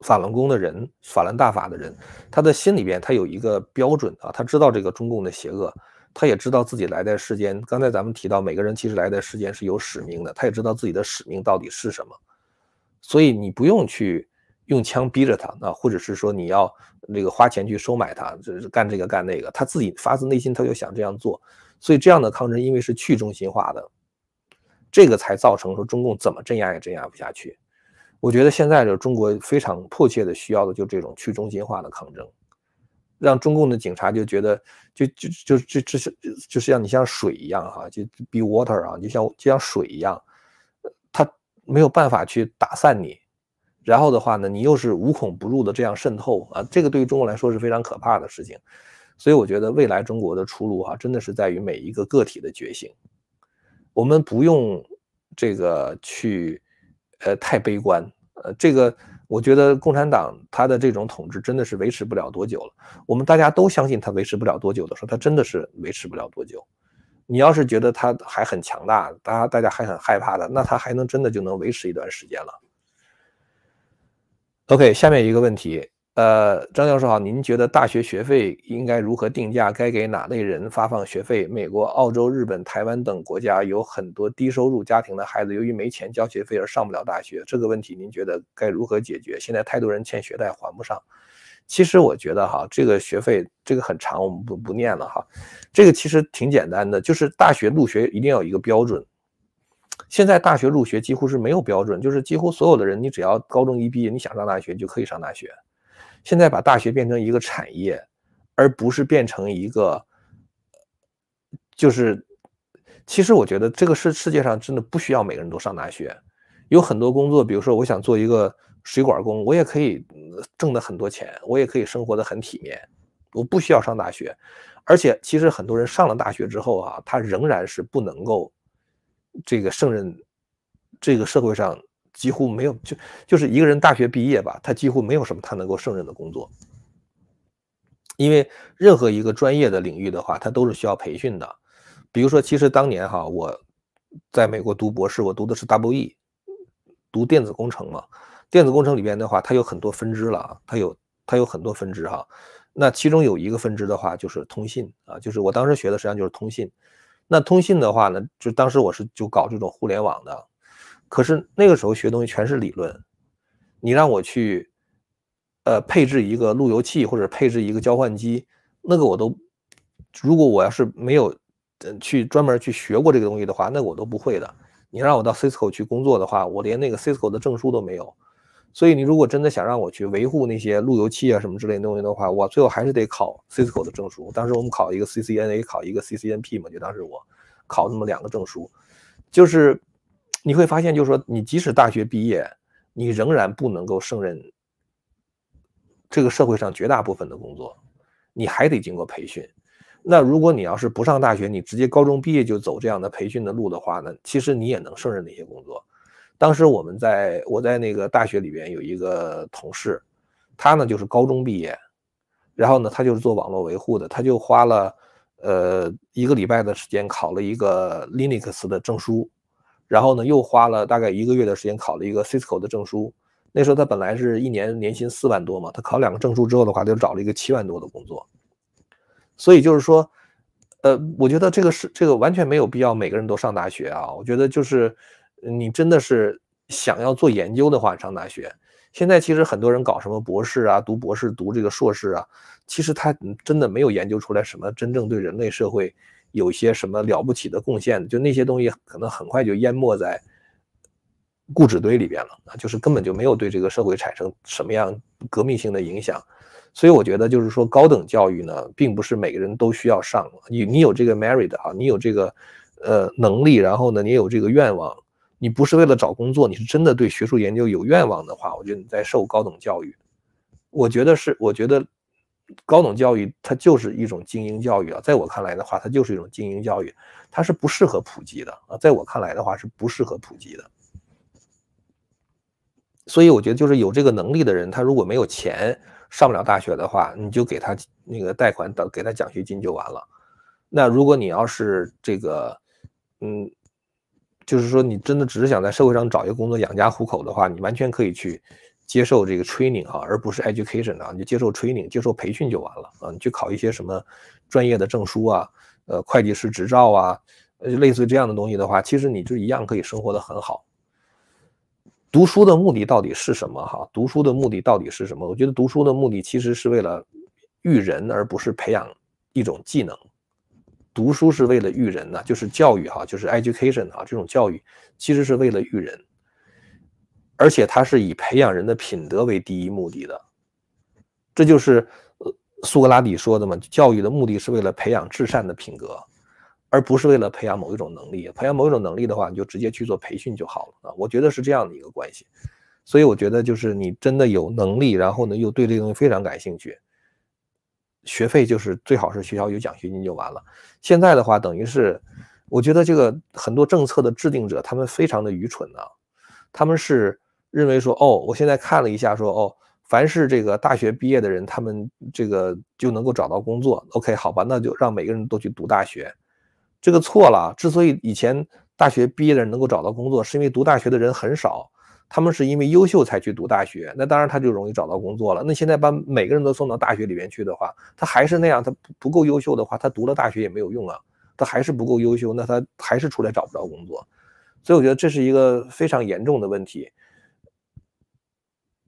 法轮功的人、法轮大法的人，他的心里边他有一个标准啊，他知道这个中共的邪恶，他也知道自己来在世间。刚才咱们提到，每个人其实来在世间是有使命的，他也知道自己的使命到底是什么。所以你不用去。用枪逼着他啊，或者是说你要那个花钱去收买他，就是干这个干那个。他自己发自内心他就想这样做，所以这样的抗争因为是去中心化的，这个才造成说中共怎么镇压也镇压不下去。我觉得现在就中国非常迫切的需要的就这种去中心化的抗争，让中共的警察就觉得就就就就就是就像你像水一样哈，就 be water 啊，就像就像水一样，他没有办法去打散你。然后的话呢，你又是无孔不入的这样渗透啊，这个对于中国来说是非常可怕的事情。所以我觉得未来中国的出路哈，真的是在于每一个个体的觉醒。我们不用这个去，呃，太悲观。呃，这个我觉得共产党他的这种统治真的是维持不了多久了。我们大家都相信他维持不了多久的时候，他真的是维持不了多久。你要是觉得他还很强大，大家大家还很害怕的，那他还能真的就能维持一段时间了。OK，下面一个问题，呃，张教授好，您觉得大学学费应该如何定价？该给哪类人发放学费？美国、澳洲、日本、台湾等国家有很多低收入家庭的孩子，由于没钱交学费而上不了大学，这个问题您觉得该如何解决？现在太多人欠学贷还不上。其实我觉得哈，这个学费这个很长，我们不不念了哈。这个其实挺简单的，就是大学入学一定要有一个标准。现在大学入学几乎是没有标准，就是几乎所有的人，你只要高中一毕业，你想上大学就可以上大学。现在把大学变成一个产业，而不是变成一个，就是，其实我觉得这个世世界上真的不需要每个人都上大学，有很多工作，比如说我想做一个水管工，我也可以挣得很多钱，我也可以生活的很体面，我不需要上大学。而且其实很多人上了大学之后啊，他仍然是不能够。这个胜任，这个社会上几乎没有，就就是一个人大学毕业吧，他几乎没有什么他能够胜任的工作，因为任何一个专业的领域的话，它都是需要培训的。比如说，其实当年哈，我在美国读博士，我读的是 W E，读电子工程嘛。电子工程里边的话，它有很多分支了啊，它有它有很多分支哈。那其中有一个分支的话，就是通信啊，就是我当时学的，实际上就是通信。那通信的话呢，就当时我是就搞这种互联网的，可是那个时候学东西全是理论，你让我去，呃，配置一个路由器或者配置一个交换机，那个我都，如果我要是没有，去专门去学过这个东西的话，那我都不会的。你让我到 Cisco 去工作的话，我连那个 Cisco 的证书都没有。所以你如果真的想让我去维护那些路由器啊什么之类东西的话，我最后还是得考 Cisco 的证书。当时我们考一个 CCNA，考一个 CCNP 嘛，就当时我考那么两个证书。就是你会发现，就是说你即使大学毕业，你仍然不能够胜任这个社会上绝大部分的工作，你还得经过培训。那如果你要是不上大学，你直接高中毕业就走这样的培训的路的话呢，其实你也能胜任那些工作。当时我们在，我在那个大学里边有一个同事，他呢就是高中毕业，然后呢他就是做网络维护的，他就花了，呃一个礼拜的时间考了一个 Linux 的证书，然后呢又花了大概一个月的时间考了一个 Cisco 的证书。那时候他本来是一年年薪四万多嘛，他考两个证书之后的话，就找了一个七万多的工作。所以就是说，呃，我觉得这个是这个完全没有必要每个人都上大学啊，我觉得就是。你真的是想要做研究的话，上大学。现在其实很多人搞什么博士啊，读博士、读这个硕士啊，其实他真的没有研究出来什么真正对人类社会有些什么了不起的贡献。就那些东西可能很快就淹没在固执堆里边了啊，就是根本就没有对这个社会产生什么样革命性的影响。所以我觉得，就是说高等教育呢，并不是每个人都需要上。你你有这个 married 啊，你有这个呃能力，然后呢，你有这个愿望。你不是为了找工作，你是真的对学术研究有愿望的话，我觉得你在受高等教育。我觉得是，我觉得高等教育它就是一种精英教育啊，在我看来的话，它就是一种精英教育，它是不适合普及的啊，在我看来的话是不适合普及的。所以我觉得就是有这个能力的人，他如果没有钱上不了大学的话，你就给他那个贷款等给他奖学金就完了。那如果你要是这个，嗯。就是说，你真的只是想在社会上找一个工作养家糊口的话，你完全可以去接受这个 training 啊，而不是 education 啊。你就接受 training，接受培训就完了啊。你去考一些什么专业的证书啊，呃，会计师执照啊，类似这样的东西的话，其实你就一样可以生活的很好。读书的目的到底是什么？哈，读书的目的到底是什么？我觉得读书的目的其实是为了育人，而不是培养一种技能。读书是为了育人呐，就是教育哈，就是 education 啊，这种教育其实是为了育人，而且它是以培养人的品德为第一目的的，这就是呃苏格拉底说的嘛，教育的目的是为了培养至善的品格，而不是为了培养某一种能力，培养某一种能力的话，你就直接去做培训就好了啊，我觉得是这样的一个关系，所以我觉得就是你真的有能力，然后呢又对这个东西非常感兴趣。学费就是最好是学校有奖学金就完了。现在的话，等于是，我觉得这个很多政策的制定者他们非常的愚蠢呢。他们是认为说，哦，我现在看了一下，说哦，凡是这个大学毕业的人，他们这个就能够找到工作。OK，好吧，那就让每个人都去读大学，这个错了。之所以以前大学毕业的人能够找到工作，是因为读大学的人很少。他们是因为优秀才去读大学，那当然他就容易找到工作了。那现在把每个人都送到大学里面去的话，他还是那样，他不够优秀的话，他读了大学也没有用啊，他还是不够优秀，那他还是出来找不着工作。所以我觉得这是一个非常严重的问题。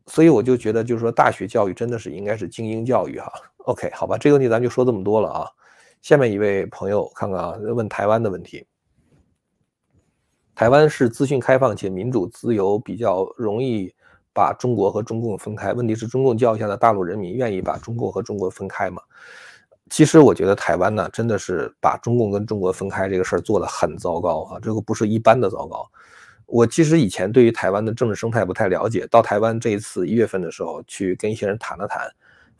所以我就觉得，就是说，大学教育真的是应该是精英教育哈。OK，好吧，这个问题咱就说这么多了啊。下面一位朋友，看看啊，问台湾的问题。台湾是资讯开放且民主自由，比较容易把中国和中共分开。问题是，中共教育下的大陆人民愿意把中共和中国分开吗？其实，我觉得台湾呢，真的是把中共跟中国分开这个事儿做得很糟糕啊，这个不是一般的糟糕。我其实以前对于台湾的政治生态不太了解，到台湾这一次一月份的时候去跟一些人谈了谈，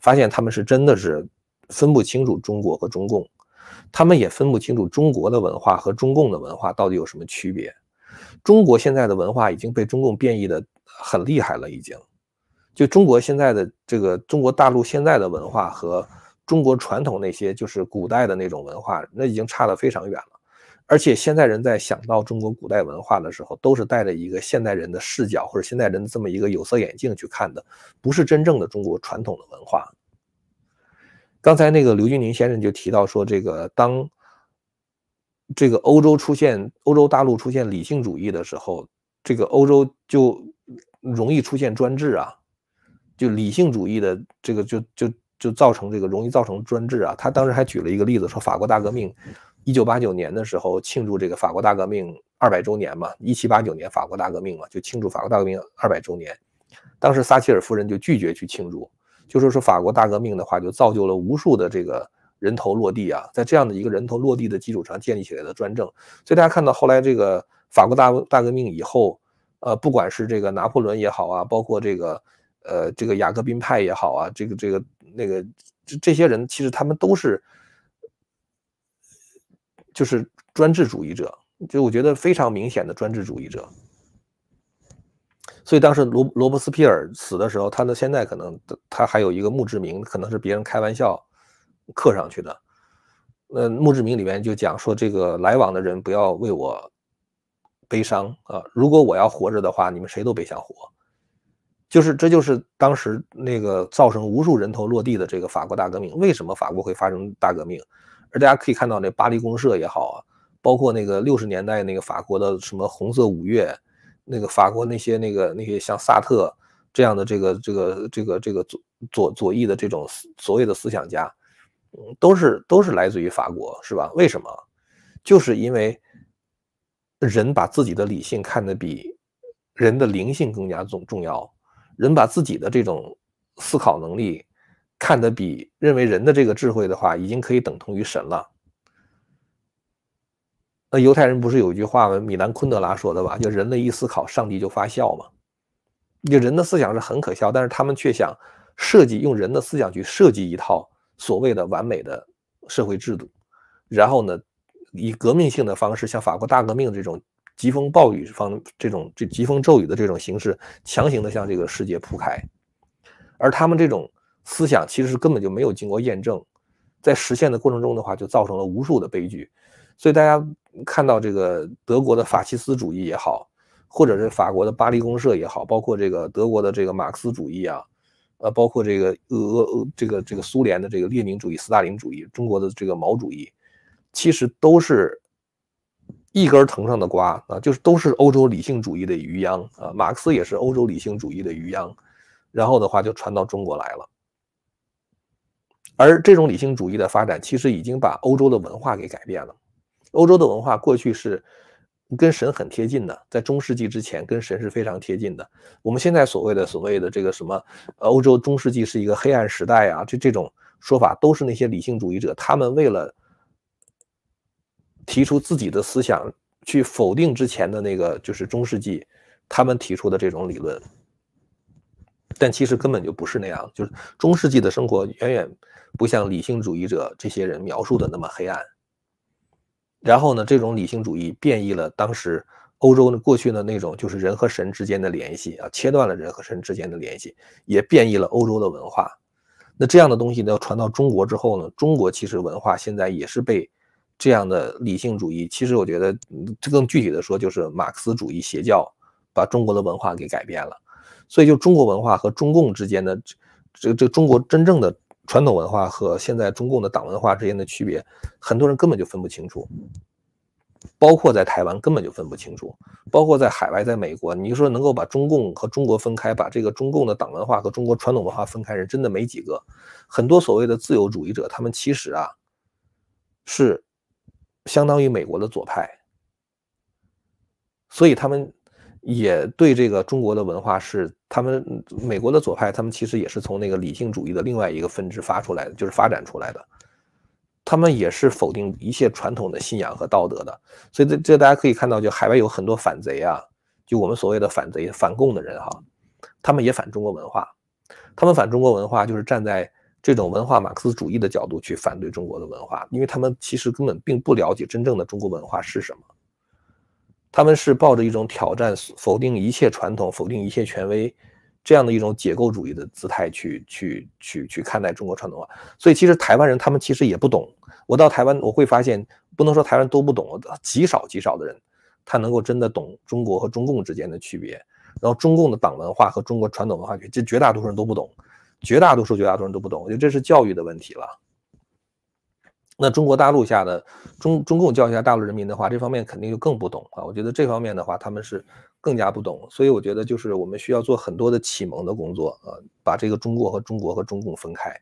发现他们是真的是分不清楚中国和中共，他们也分不清楚中国的文化和中共的文化到底有什么区别。中国现在的文化已经被中共变异的很厉害了，已经。就中国现在的这个中国大陆现在的文化和中国传统那些，就是古代的那种文化，那已经差得非常远了。而且现在人在想到中国古代文化的时候，都是带着一个现代人的视角或者现代人的这么一个有色眼镜去看的，不是真正的中国传统的文化。刚才那个刘俊宁先生就提到说，这个当。这个欧洲出现欧洲大陆出现理性主义的时候，这个欧洲就容易出现专制啊，就理性主义的这个就就就造成这个容易造成专制啊。他当时还举了一个例子，说法国大革命一九八九年的时候庆祝这个法国大革命二百周年嘛，一七八九年法国大革命嘛，就庆祝法国大革命二百周年。当时撒切尔夫人就拒绝去庆祝，就说说法国大革命的话就造就了无数的这个。人头落地啊，在这样的一个人头落地的基础上建立起来的专政，所以大家看到后来这个法国大大革命以后，呃，不管是这个拿破仑也好啊，包括这个呃这个雅各宾派也好啊，这个这个那个这些人，其实他们都是就是专制主义者，就我觉得非常明显的专制主义者。所以当时罗罗伯斯皮尔死的时候，他的现在可能他还有一个墓志铭，可能是别人开玩笑。刻上去的，那墓志铭里面就讲说，这个来往的人不要为我悲伤啊！如果我要活着的话，你们谁都别想活。就是，这就是当时那个造成无数人头落地的这个法国大革命。为什么法国会发生大革命？而大家可以看到，那巴黎公社也好啊，包括那个六十年代那个法国的什么红色五月，那个法国那些那个那些像萨特这样的这个这个这个这个左左左翼的这种所谓的思想家。都是都是来自于法国，是吧？为什么？就是因为人把自己的理性看得比人的灵性更加重重要，人把自己的这种思考能力看得比认为人的这个智慧的话已经可以等同于神了。那犹太人不是有一句话吗？米兰昆德拉说的吧，就人类一思考，上帝就发笑嘛。就人的思想是很可笑，但是他们却想设计用人的思想去设计一套。所谓的完美的社会制度，然后呢，以革命性的方式，像法国大革命这种疾风暴雨方这种这疾风骤雨的这种形式，强行的向这个世界铺开，而他们这种思想其实根本就没有经过验证，在实现的过程中的话，就造成了无数的悲剧。所以大家看到这个德国的法西斯主义也好，或者是法国的巴黎公社也好，包括这个德国的这个马克思主义啊。呃，包括这个俄俄这个这个苏联的这个列宁主义、斯大林主义，中国的这个毛主义，其实都是一根藤上的瓜啊，就是都是欧洲理性主义的余殃啊。马克思也是欧洲理性主义的余殃，然后的话就传到中国来了。而这种理性主义的发展，其实已经把欧洲的文化给改变了。欧洲的文化过去是。跟神很贴近的，在中世纪之前，跟神是非常贴近的。我们现在所谓的所谓的这个什么，欧洲中世纪是一个黑暗时代啊，这这种说法都是那些理性主义者，他们为了提出自己的思想，去否定之前的那个就是中世纪，他们提出的这种理论。但其实根本就不是那样，就是中世纪的生活远远不像理性主义者这些人描述的那么黑暗。然后呢，这种理性主义变异了当时欧洲的过去的那种，就是人和神之间的联系啊，切断了人和神之间的联系，也变异了欧洲的文化。那这样的东西要传到中国之后呢，中国其实文化现在也是被这样的理性主义，其实我觉得这更具体的说，就是马克思主义邪教把中国的文化给改变了。所以就中国文化和中共之间的这这这中国真正的。传统文化和现在中共的党文化之间的区别，很多人根本就分不清楚，包括在台湾根本就分不清楚，包括在海外，在美国，你就说能够把中共和中国分开，把这个中共的党文化和中国传统文化分开，人真的没几个。很多所谓的自由主义者，他们其实啊，是相当于美国的左派，所以他们。也对这个中国的文化是他们美国的左派，他们其实也是从那个理性主义的另外一个分支发出来的，就是发展出来的。他们也是否定一切传统的信仰和道德的。所以这这大家可以看到，就海外有很多反贼啊，就我们所谓的反贼、反共的人哈，他们也反中国文化，他们反中国文化就是站在这种文化马克思主义的角度去反对中国的文化，因为他们其实根本并不了解真正的中国文化是什么。他们是抱着一种挑战、否定一切传统、否定一切权威这样的一种解构主义的姿态去、去、去、去看待中国传统文化。所以，其实台湾人他们其实也不懂。我到台湾，我会发现，不能说台湾都不懂，极少极少的人，他能够真的懂中国和中共之间的区别。然后，中共的党文化和中国传统文化这绝大多数人都不懂，绝大多数绝大多数人都不懂。我觉得这是教育的问题了。那中国大陆下的中中共教育下大陆人民的话，这方面肯定就更不懂啊！我觉得这方面的话，他们是更加不懂，所以我觉得就是我们需要做很多的启蒙的工作啊，把这个中国和中国和中共分开。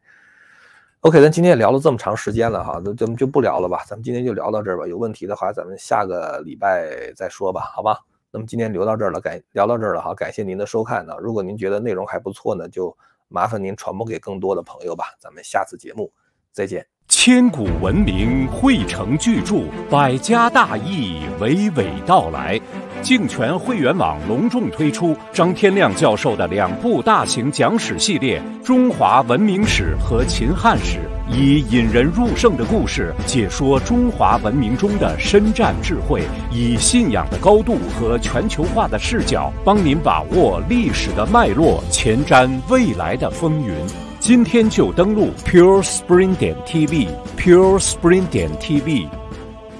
OK，咱今天也聊了这么长时间了哈，那咱们就不聊了吧，咱们今天就聊到这儿吧。有问题的话，咱们下个礼拜再说吧，好吧？那么今天留到这儿了，感聊到这儿了哈，感谢您的收看呢。如果您觉得内容还不错呢，就麻烦您传播给更多的朋友吧。咱们下次节目再见。千古文明汇成巨著，百家大义娓娓道来。敬泉会员网隆重推出张天亮教授的两部大型讲史系列《中华文明史》和《秦汉史》，以引人入胜的故事解说中华文明中的深战智慧，以信仰的高度和全球化的视角，帮您把握历史的脉络，前瞻未来的风云。今天就登录 purespring 点 tv，purespring 点 tv。